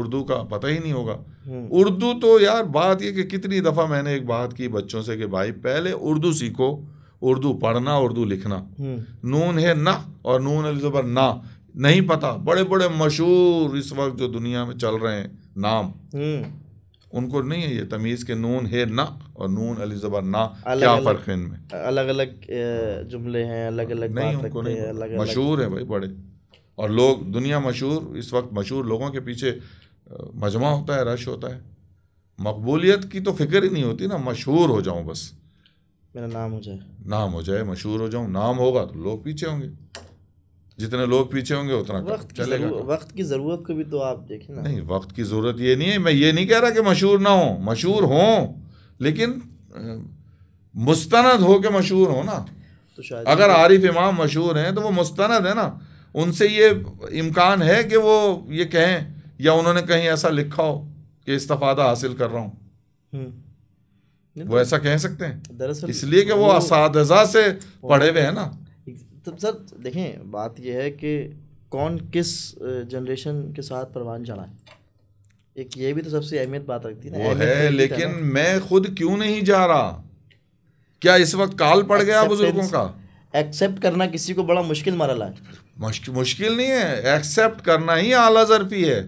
उर्दू का पता ही नहीं होगा हम्म। उर्दू तो यार बात ये कि कितनी दफ़ा मैंने एक बात की बच्चों से कि भाई पहले उर्दू सीखो उर्दू पढ़ना उर्दू लिखना हम्म। नून है ना और नून अली जबर ना नहीं पता बड़े बड़े मशहूर इस वक्त जो दुनिया में चल रहे हैं नाम हम्म। उनको नहीं है ये तमीज़ के नून है ना और नून अली जबर ना अलग क्या फ़र्क है इनमें अलग अलग जुमले हैं अलग अलग नहीं उनको नहीं मशहूर है भाई बड़े और लोग दुनिया मशहूर इस वक्त मशहूर लोगों के पीछे मजमा होता है रश होता है मकबूलियत की तो फिक्र ही नहीं होती ना मशहूर हो जाऊँ बस मेरा नाम हो जाए नाम हो जाए मशहूर हो जाऊँ नाम होगा तो लोग पीछे होंगे जितने लोग पीछे होंगे उतना वक्त चलेगा वक्त की ज़रूरत को भी तो आप देखें ना नहीं वक्त की ज़रूरत ये नहीं है मैं ये नहीं कह रहा कि मशहूर ना हो मशहूर हों लेकिन मुस्तंद हो के मशहूर हो ना तो शायद अगर आरिफ इमाम मशहूर हैं तो वो मुस्तंद है ना उनसे ये इम्कान है कि वो ये कहें या उन्होंने कहीं ऐसा लिखा हो कि इस्तफादा हासिल कर रहा हूँ हम्म। वो तो ऐसा कह सकते हैं दरअसल इसलिए कि वो इस से पढ़े हुए हैं ना तो सर देखें बात यह है कि कौन किस जनरेशन के साथ परवान चढ़ाए एक ये भी तो सबसे अहमियत बात रखती है वो है लेकिन मैं खुद क्यों नहीं जा रहा क्या इस वक्त काल पड़ गया बुजुर्गों का एक्सेप्ट करना किसी को बड़ा मुश्किल मरला है मुश्किल मुश्किल नहीं है एक्सेप्ट करना ही आला जरफी है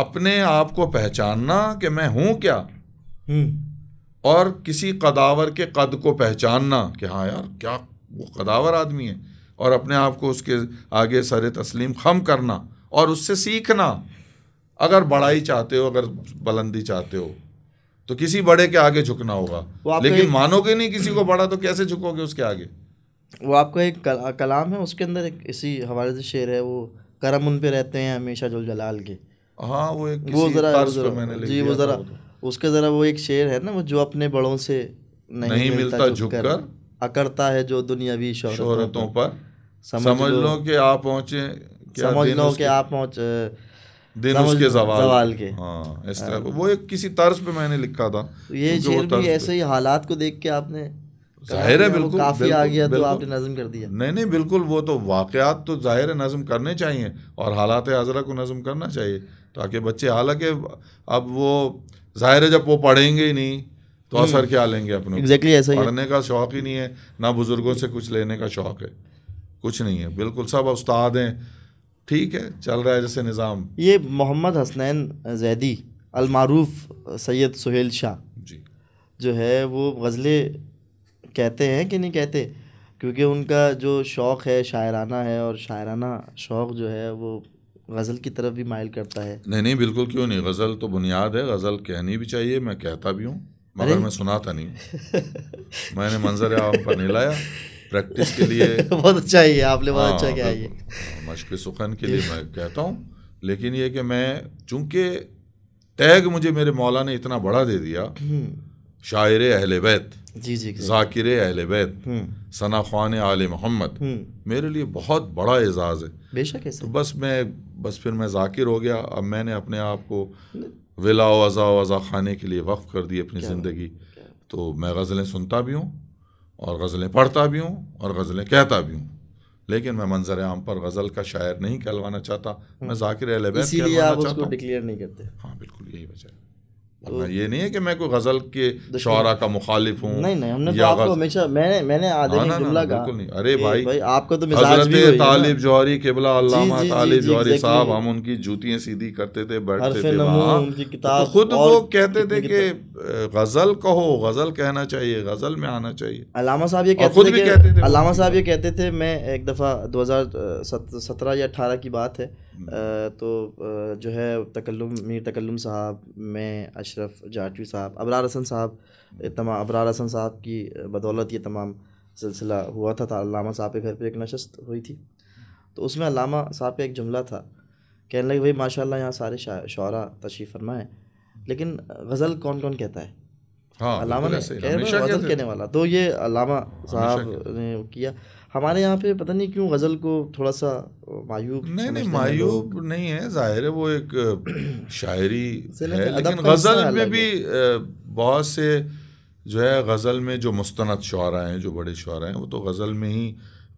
अपने आप को पहचानना कि मैं हूँ क्या हम्म। और किसी कदावर के कद को पहचानना कि हाँ यार क्या वो कदावर आदमी है और अपने आप को उसके आगे सर तस्लीम खम करना और उससे सीखना अगर बड़ाई चाहते हो अगर बुलंदी चाहते हो तो किसी बड़े के आगे झुकना होगा लेकिन मानोगे नहीं किसी को बड़ा तो कैसे झुकोगे उसके आगे वो आपका एक कला कलाम है उसके अंदर एक इसी हवाले से शेर है वो करम उन पे रहते हैं हमेशा जुल जलाल के हाँ वो एक वो ज़रा जी वो ज़रा तो। उसके ज़रा वो एक शेर है ना वो जो अपने बड़ों से नहीं, नहीं मिलता झुककर अकड़ता है जो दुनियावी शोहरतों पर समझ लो कि आप पहुंचे समझ लो कि आप पहुँच दिन उसके सवाल के हाँ इस हाँ। तरह वो एक किसी तर्ज पे मैंने लिखा था ये शेर भी ऐसे ही हालात को देख के आपने जाहिर है बिल्कुल काफी आ गया तो आपने नज़म कर दिया नहीं नहीं बिल्कुल वो तो वाक़ात तो जाहिर है नज़म करने चाहिए और हालात हाजरा को नज़म करना चाहिए ताकि बच्चे हालांकि अब वो जाहिर है जब वो पढ़ेंगे ही नहीं तो हम्म। असर क्या लेंगे अपने एग्जैक्टली ऐसा पढ़ने का शौक़ ही नहीं है ना बुज़ुर्गों से कुछ लेने का शौक़ है कुछ नहीं है बिल्कुल सब उस्ताद हैं ठीक है चल रहा है जैसे निज़ाम ये मोहम्मद हसनैन जैदी अलमारूफ सैयद सुहेल शाह जी जो है वो गज़लें कहते हैं कि नहीं कहते क्योंकि उनका जो शौक़ है शायराना है और शायराना शौक़ जो है वो गज़ल की तरफ भी माइल करता है नहीं नहीं बिल्कुल क्यों नहीं गज़ल तो बुनियाद है गज़ल कहनी भी चाहिए मैं कहता भी हूँ मगर मैं सुनाता नहीं मैंने मंजर आम पर नहीं लाया प्रैक्टिस के लिए बहुत अच्छा ही है आपने बहुत हाँ, अच्छा क्या ये मशक सुखन के लिए मैं कहता हूँ लेकिन ये कि मैं चूँकि टैग मुझे मेरे मौला ने इतना बड़ा दे दिया हम्म। शायर अहल बैत जी जी जाकिर अहल बैत हम्म। सना ख़ान आल मोहम्मद हम्म। मेरे लिए बहुत बड़ा एजाज़ है बेशक तो बस मैं बस फिर मैं जाकिर हो गया अब मैंने अपने आप को विला वज़ा वज़ा खाने के लिए वक्फ़ कर दी अपनी ज़िंदगी तो मैं गज़लें सुनता भी हूँ और गज़लें पढ़ता भी हूँ और गज़लें कहता भी हूँ लेकिन मैं मंजर आम पर गज़ल का शायर नहीं कहलवाना चाहता मैं हम्म। जाकिर अहल बैत कहलवाना चाहता हूँ हाँ बिल्कुल यही वजह है वरना तो ये नहीं है कि मैं कोई गजल के शौरा का मुखालिफ हूँ नहीं नहीं हमने तो आपको हमेशा मैंने मैंने ना, ना, नहीं अरे भाई भाई आपको तो मिजाज भी तालिब जौहरी किबला अल्लामा तालिब जौहरी साहब हम उनकी जूतियाँ सीधी करते थे बैठते थे वहाँ तो तो खुद वो कहते थे कि गजल कहो गजल कहना चाहिए गजल में आना चाहिए अलामा साहब ये खुद भी कहते थे अलामा साहब ये कहते थे मैं एक दफ़ा दो हज़ार सत्रह या अठारह की बात है तो जो है तकल्लुम मीर तकल्लुम साहब मैं अशरफ जाटवी साहब अबरार हसन साहब तमाम अबरार हसन साहब की बदौलत ये तमाम सिलसिला हुआ था अलामा साहब के घर पर एक नशस्त हुई थी तो उसमें अलामा साहब का एक जुमला था कहने लगे भाई माशाल्लाह यहाँ सारे शौरा तशरीफ़ फरमाए लेकिन गज़ल कौन कौन कहता है हाँ, अलामा ने गज़ल कहने वाला तो ये अलामा साहब ने किया हमारे यहाँ पे पता नहीं क्यों गज़ल को थोड़ा सा मायूब नहीं नहीं मायूब नहीं है जाहिर है वो एक शायरी है लेकिन गज़ल में भी बहुत से जो है गज़ल में जो मुस्तनद शुरा हैं जो बड़े शुरा हैं वो तो गज़ल में ही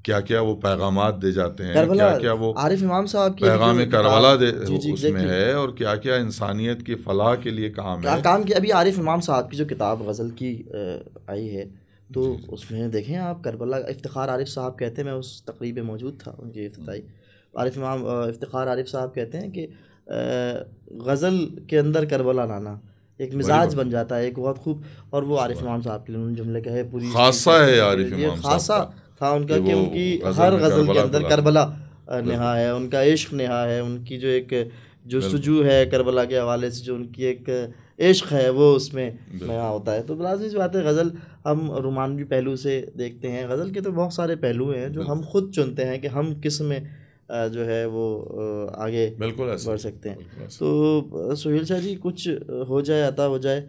क्या क्या वो पैगाम दे जाते हैं क्या क्या वो आरिफ इमाम साहब पैगाम करवाला दे जी जी, उसमें है और क्या क्या इंसानियत की फलाह के लिए काम है काम की अभी आरिफ इमाम साहब की जो किताब गज़ल की आई है तो उसमें देखें आप करबला इफ्तार आरिफ साहब कहते हैं मैं उस तकरीब में मौजूद था उनकी अफ्ताही हम्म। आरिफ इमाम इफ्तार आरिफ साहब कहते हैं कि गज़ल के अंदर करबला लाना एक मिजाज बन जाता है एक बहुत खूब और वो आरिफ इमाम साहब के लिए उन्होंने जुमले कहे पूरी खासा है आरिफ इमाम खासा था उनका कि उनकी हर गज़ल के अंदर करबला नहा है उनका इश्क नहा है उनकी जो एक जो सुजू है करबला के हवाले से जो उनकी एक इश्क है वो उसमें नया होता है तो लाजमी सी बात है गज़ल हम रोमानवी पहलू से देखते हैं गज़ल के तो बहुत सारे पहलू हैं जो हम खुद चुनते हैं कि हम किस में जो है वो आगे बिल्कुल बढ़ सकते हैं तो सुहेल शाह जी कुछ हो जाए अता हो जाए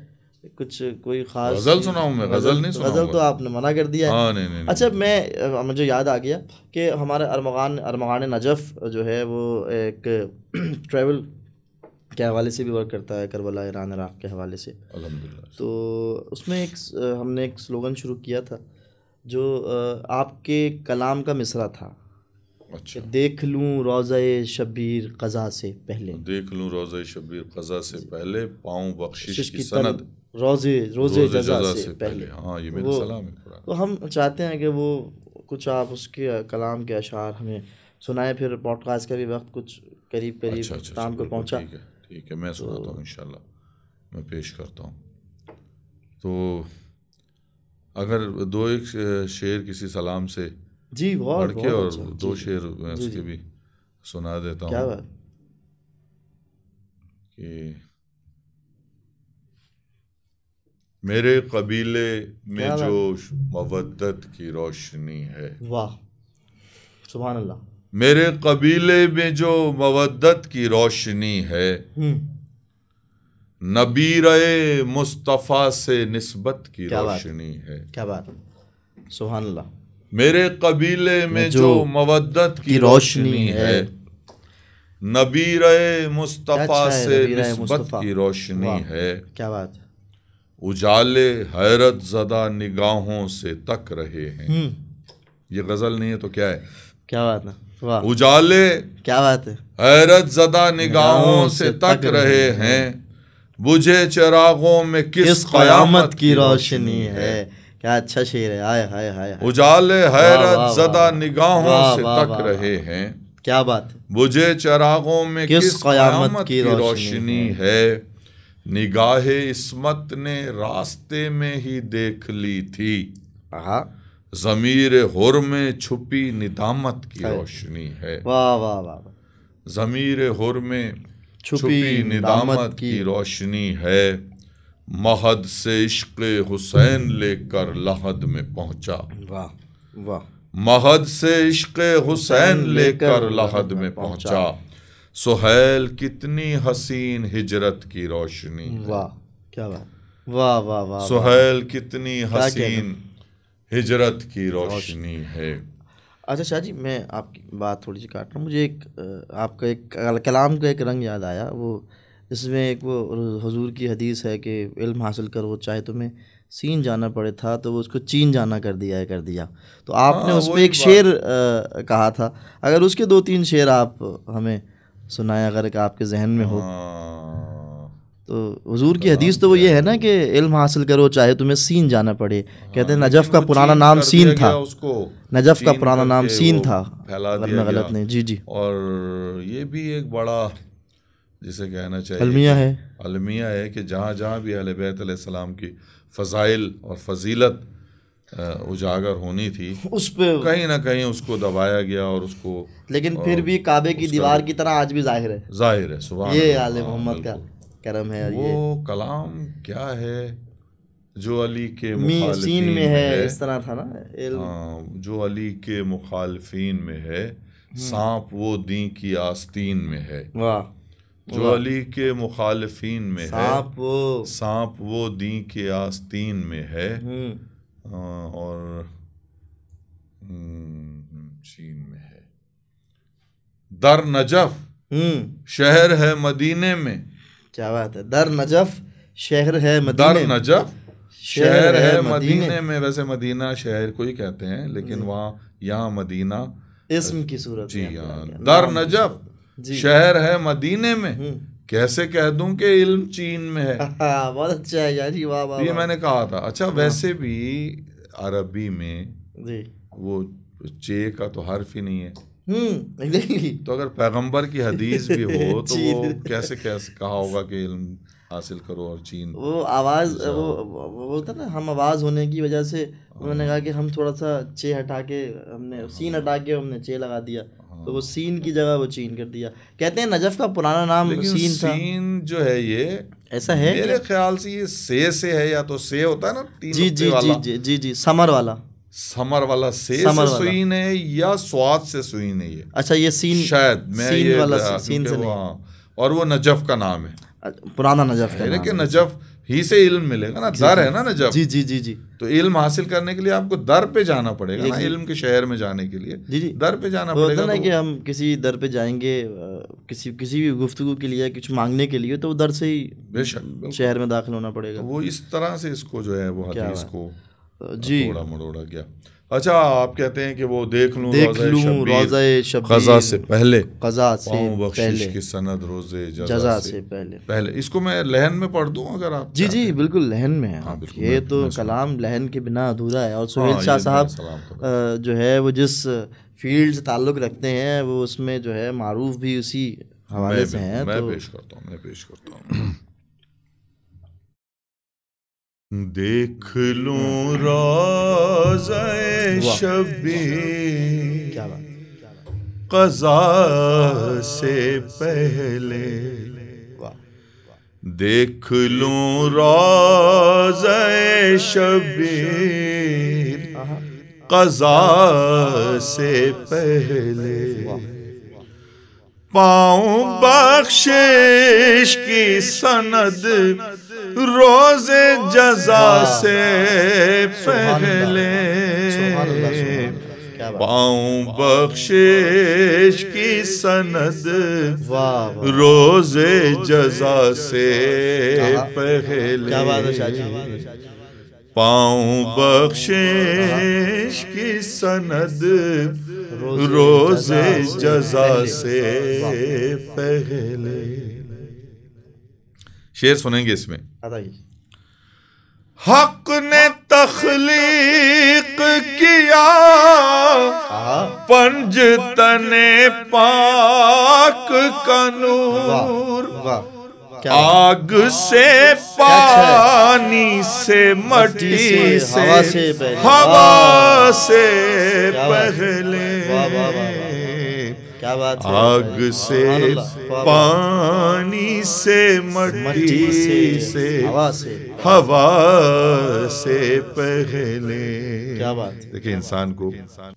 कुछ कोई खास गजल सुना मैं गजल नहीं तो- सुना गजल तो आपने मना कर दिया है हाँ, नहीं, नहीं, अच्छा मैं मुझे याद आ गया कि हमारे अरमगान अरमगान नजफ़ जो है वो एक ट्रैवल के हवाले से भी वर्क करता है करबला ईरान इराक़ के हवाले से तो उसमें एक हमने एक स्लोगन शुरू किया था जो आपके कलाम का मिसरा था अच्छा देख लूँ रोज़ा शबीर कज़ा से पहले देख लूँ रोज़ा शबीर कज़ा से पहले पाऊँ बख्शिश की सनद रोज़े रोज़े जजा से, से पहले हाँ ये मेरा सलाम है तो हम चाहते हैं कि वो कुछ आप उसके कलाम के अशार हमें सुनाए फिर पॉडकास्ट का भी वक्त कुछ करीब करीब शाम को पहुँचा ठीक है मैं तो सुनाता हूँ इन मैं पेश करता हूँ तो अगर दो एक शेर किसी सलाम से जी बहुत के और अच्छा, दो शेर उसके भी सुना देता हूँ कि मेरे कबीले में जो मवदत की रोशनी है वाह सुबह अल्लाह मेरे कबीले में जो मवदत की रोशनी है नबीर मुस्तफ़ा से नस्बत की रोशनी है क्या बात सुबह अल्लाह मेरे कबीले में जो, मवदत की, रोशनी है नबीर मुस्तफ़ा अच्छा से नस्बत की रोशनी है क्या बात उजाले हैरत जदा निगाहों से तक रहे हैं हम्म। ये गजल नहीं है तो क्या है क्या बात है वाह उजाले क्या बात है हैरत जदा निगाहों से तक रहे हैं बुझे चिरागों में किस, किस कयामत की रोशनी है क्या अच्छा शेर है आय हाय हाय उजाले हैरत जदा निगाहों से तक रहे हैं क्या बात है बुझे चिरागों में किस कयामत की रोशनी है निगाह इसमत ने रास्ते में ही देख ली थी जमीर हुर में छुपी निदामत की रोशनी है वाह वाह वाह जमीर हुर में छुपी निदामत की रोशनी है महद से इश्क हुसैन लेकर लहद में पहुंचा वाह वाह महद से इश्क हुसैन लेकर लहद में पहुंचा सुहेल कितनी हसीन हिजरत की रोशनी वाह क्या बात वाह वाह वाह सुहेल कितनी हसीन हिजरत की रोशनी है अच्छा शाह जी मैं आपकी बात थोड़ी सी काट रहा हूँ मुझे एक आपका एक कलाम का एक रंग याद आया वो इसमें एक वो हजूर की हदीस है कि इल्म हासिल करो चाहे तुम्हें सीन जाना पड़े था तो वो उसको चीन जाना कर दिया है कर दिया तो आपने हाँ, उसमें एक शेर आ, कहा था अगर उसके दो तीन शेर आप हमें सुनाया अगर आपके जहन में हो हाँ। तो हजूर की हदीस तो वो ये है ना कि इल्म हासिल करो चाहे तुम्हें सीन जाना पड़े कहते हैं हाँ, नजफ़ का पुराना नाम सीन था उसको नजफ़ का पुराना नाम सीन था गलत नहीं जी जी और ये भी एक बड़ा जिसे कहना चाहिए अलमिया है अलमिया है कि जहाँ जहाँ भी अहल बैतम की फ़ज़ाइल और फजीलत उजागर होनी थी उस पर कहीं ना कहीं उसको दबाया गया और उसको लेकिन फिर भी काबे की दीवार की तरह आज भी जाहिर है जाहिर है सुबह ये आल मोहम्मद हाँ, का करम है वो कलाम क्या है जो अली के सीन में है, है इस तरह था ना आ, हाँ, जो अली के मुखालफिन में है हम्म। सांप वो दी की आस्तीन में है वाह जो अली के मुखालफिन में है सांप वो दी के आस्तीन में है हम्म। और हम्म, चीन में है दर नजफ हम्म। शहर है मदीने में क्या बात है दर नजफ शहर है मदीने दर नजफ शहर है मदीने में वैसे मदीना शहर को ही कहते हैं लेकिन हम्म। वहाँ यहाँ मदीना इस्म की सूरत जी हाँ दर नजफ शहर है मदीने में कैसे कह दूं कि इल्म चीन में है हाँ, बहुत अच्छा है यार वाह वाह ये मैंने कहा था अच्छा हाँ। वैसे भी अरबी में जी वो चे का तो हर्फ ही नहीं है हम्म, तो अगर पैगंबर की हदीस भी हो तो वो कैसे कैसे कहा होगा कि इल्म हासिल करो और चीन वो आवाज़ वो बोलता ना हम आवाज़ होने की वजह से उन्होंने हाँ। कहा कि हम थोड़ा सा चे हटा के हमने सीन हटा के हमने चे लगा दिया तो वो हाँ। सीन की जगह वो चीन कर दिया कहते हैं नजफ का पुराना नाम सीन था सीन जो है ये ऐसा है मेरे ख्याल से ये से से है या तो से होता है ना तीन जी जी जी जी जी जी समर वाला समर वाला से समर से सुइन है या स्वाद से सुइन है ये अच्छा ये सीन शायद मैं सीन ये वाला सीन से नहीं हाँ, और वो नजफ का नाम है पुराना नजफ है लेकिन नजफ ही से इल्म मिलेगा ना दर है ना ना जब जी जी जी जी तो इल्म हासिल करने के लिए आपको दर पे जाना पड़ेगा ना इल्म के शहर में जाने के लिए जी जी दर पे जाना तो पड़ेगा ना तो कि हम किसी दर पे जाएंगे किसी किसी भी गुफ्तु के लिए कुछ मांगने के लिए तो दर से ही बेशक शहर में दाखिल होना पड़ेगा तो वो इस तरह से इसको जो है वो इसको जी मरोड़ा गया अच्छा आप कहते हैं कि वो देख लूँ देख लूँ रोज़ा कज़ा से पहले कज़ा से पहले की सनद रोज़े जजा से, से पहले पहले इसको मैं लहन में पढ़ दूँ अगर आप जी जी बिल्कुल लहन में है हाँ, ये तो कलाम लहन के बिना अधूरा है और सुहेल हाँ, शाह साहब जो है वो जिस फील्ड से ताल्लुक़ रखते हैं वो उसमें जो है मारूफ भी उसी हवाले से हैं मैं तो पेश करता हूँ मैं पेश करता हूँ देख लूं रोज कजा से पहले देख लूं रोज शबीर कजा से पहले पाऊं बख्शिश की सनद रोज जजा से पहले पाऊं बख्शिश की सनद रोज जजा से पहले पाऊं बख्शिश की सनद रोज जजा से पहले शेर सुनेंगे इसमें हक ने तखलीक किया पंज तने पाक कनूर आग से पानी से मटी से हवा से पहले क्या बात है आग से पानी से मट्टी से से हवा से पहले क्या बात देखिए इंसान को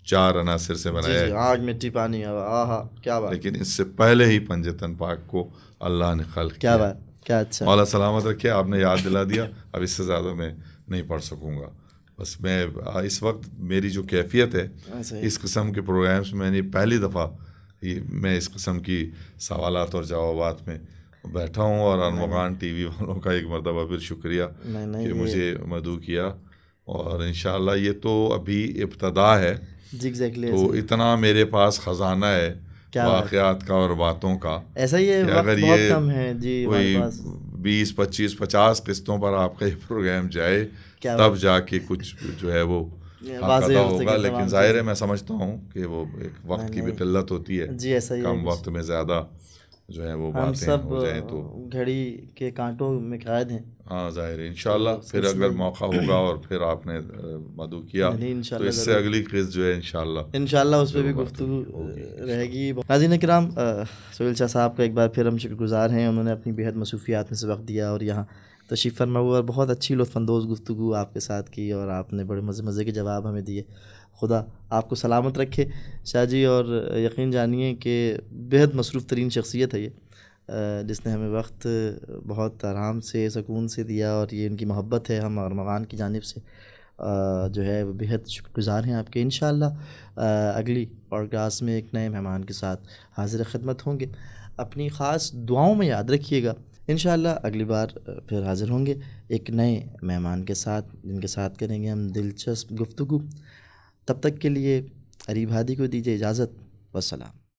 चार अनासिर से बनाया है आग मिट्टी पानी हवा आहा क्या बात लेकिन इससे पहले ही पंजतन पाक को अल्लाह ने खल क्या बात क्या अच्छा मौला सलामत रखे आपने याद दिला दिया अब इससे ज़्यादा मैं नहीं पढ़ सकूंगा बस मैं इस वक्त मेरी जो कैफियत है हाँ, इस किस्म के प्रोग्राम्स में मैंने पहली दफ़ा ये मैं इस किस्म की सवाल और जवाब में बैठा हूँ और अनमान टी वी वालों का एक मरतबा फिर शुक्रिया कि मुझे मदू किया और इन ये तो अभी इब्तदा है exactly तो इतना मेरे पास ख़जाना है वाक़ात का और बातों का ऐसा ये अगर ये कम है जी कोई बीस पच्चीस पचास किस्तों पर आपका ये प्रोग्राम जाए तब जाके कुछ जो है वो पता हाँ, होगा लेकिन जाहिर है मैं समझता हूँ कि वो एक वक्त हाँ की भी किल्लत होती है जी ऐसा ही कम वक्त में ज़्यादा जो है वो हम सब तो घड़ी के कांटों में कैद हैं हाँ जाहिर है इनशाला तो फिर अगर मौका होगा और फिर आपने मधु किया तो इससे अगली किस्त जो है इनशाला इनशाला उस पर भी गुफ्तु रहेगी नाजीन कराम सुल शाह साहब का एक बार फिर हम शुक्रगुजार हैं उन्होंने अपनी बेहद मसूफियात में से वक्त दिया और यहाँ तशीफ़ तो फरमाऊ और बहुत अच्छी लुफानंदोज़ गुफ्तु आपके साथ की और आपने बड़े मज़े मज़े के जवाब हमें दिए खुदा आपको सलामत रखे शाह जी और यकीन जानिए कि बेहद मसरूफ़ तरीन शख्सियत है ये जिसने हमें वक्त बहुत आराम से सकून से दिया और ये उनकी मोहब्बत है हम और मगान की जानब से जो है वो बेहद शुक्रगुज़ार हैं आपके इन अगली पॉडकास्ट में एक नए मेहमान के साथ हाजिर खदमत होंगे अपनी ख़ास दुआओं में याद रखिएगा इन अगली बार फिर हाज़िर होंगे एक नए मेहमान के साथ जिनके साथ करेंगे हम दिलचस्प गुफ्तु तब तक के लिए अरीब हादी को दीजिए इजाज़त वसलाम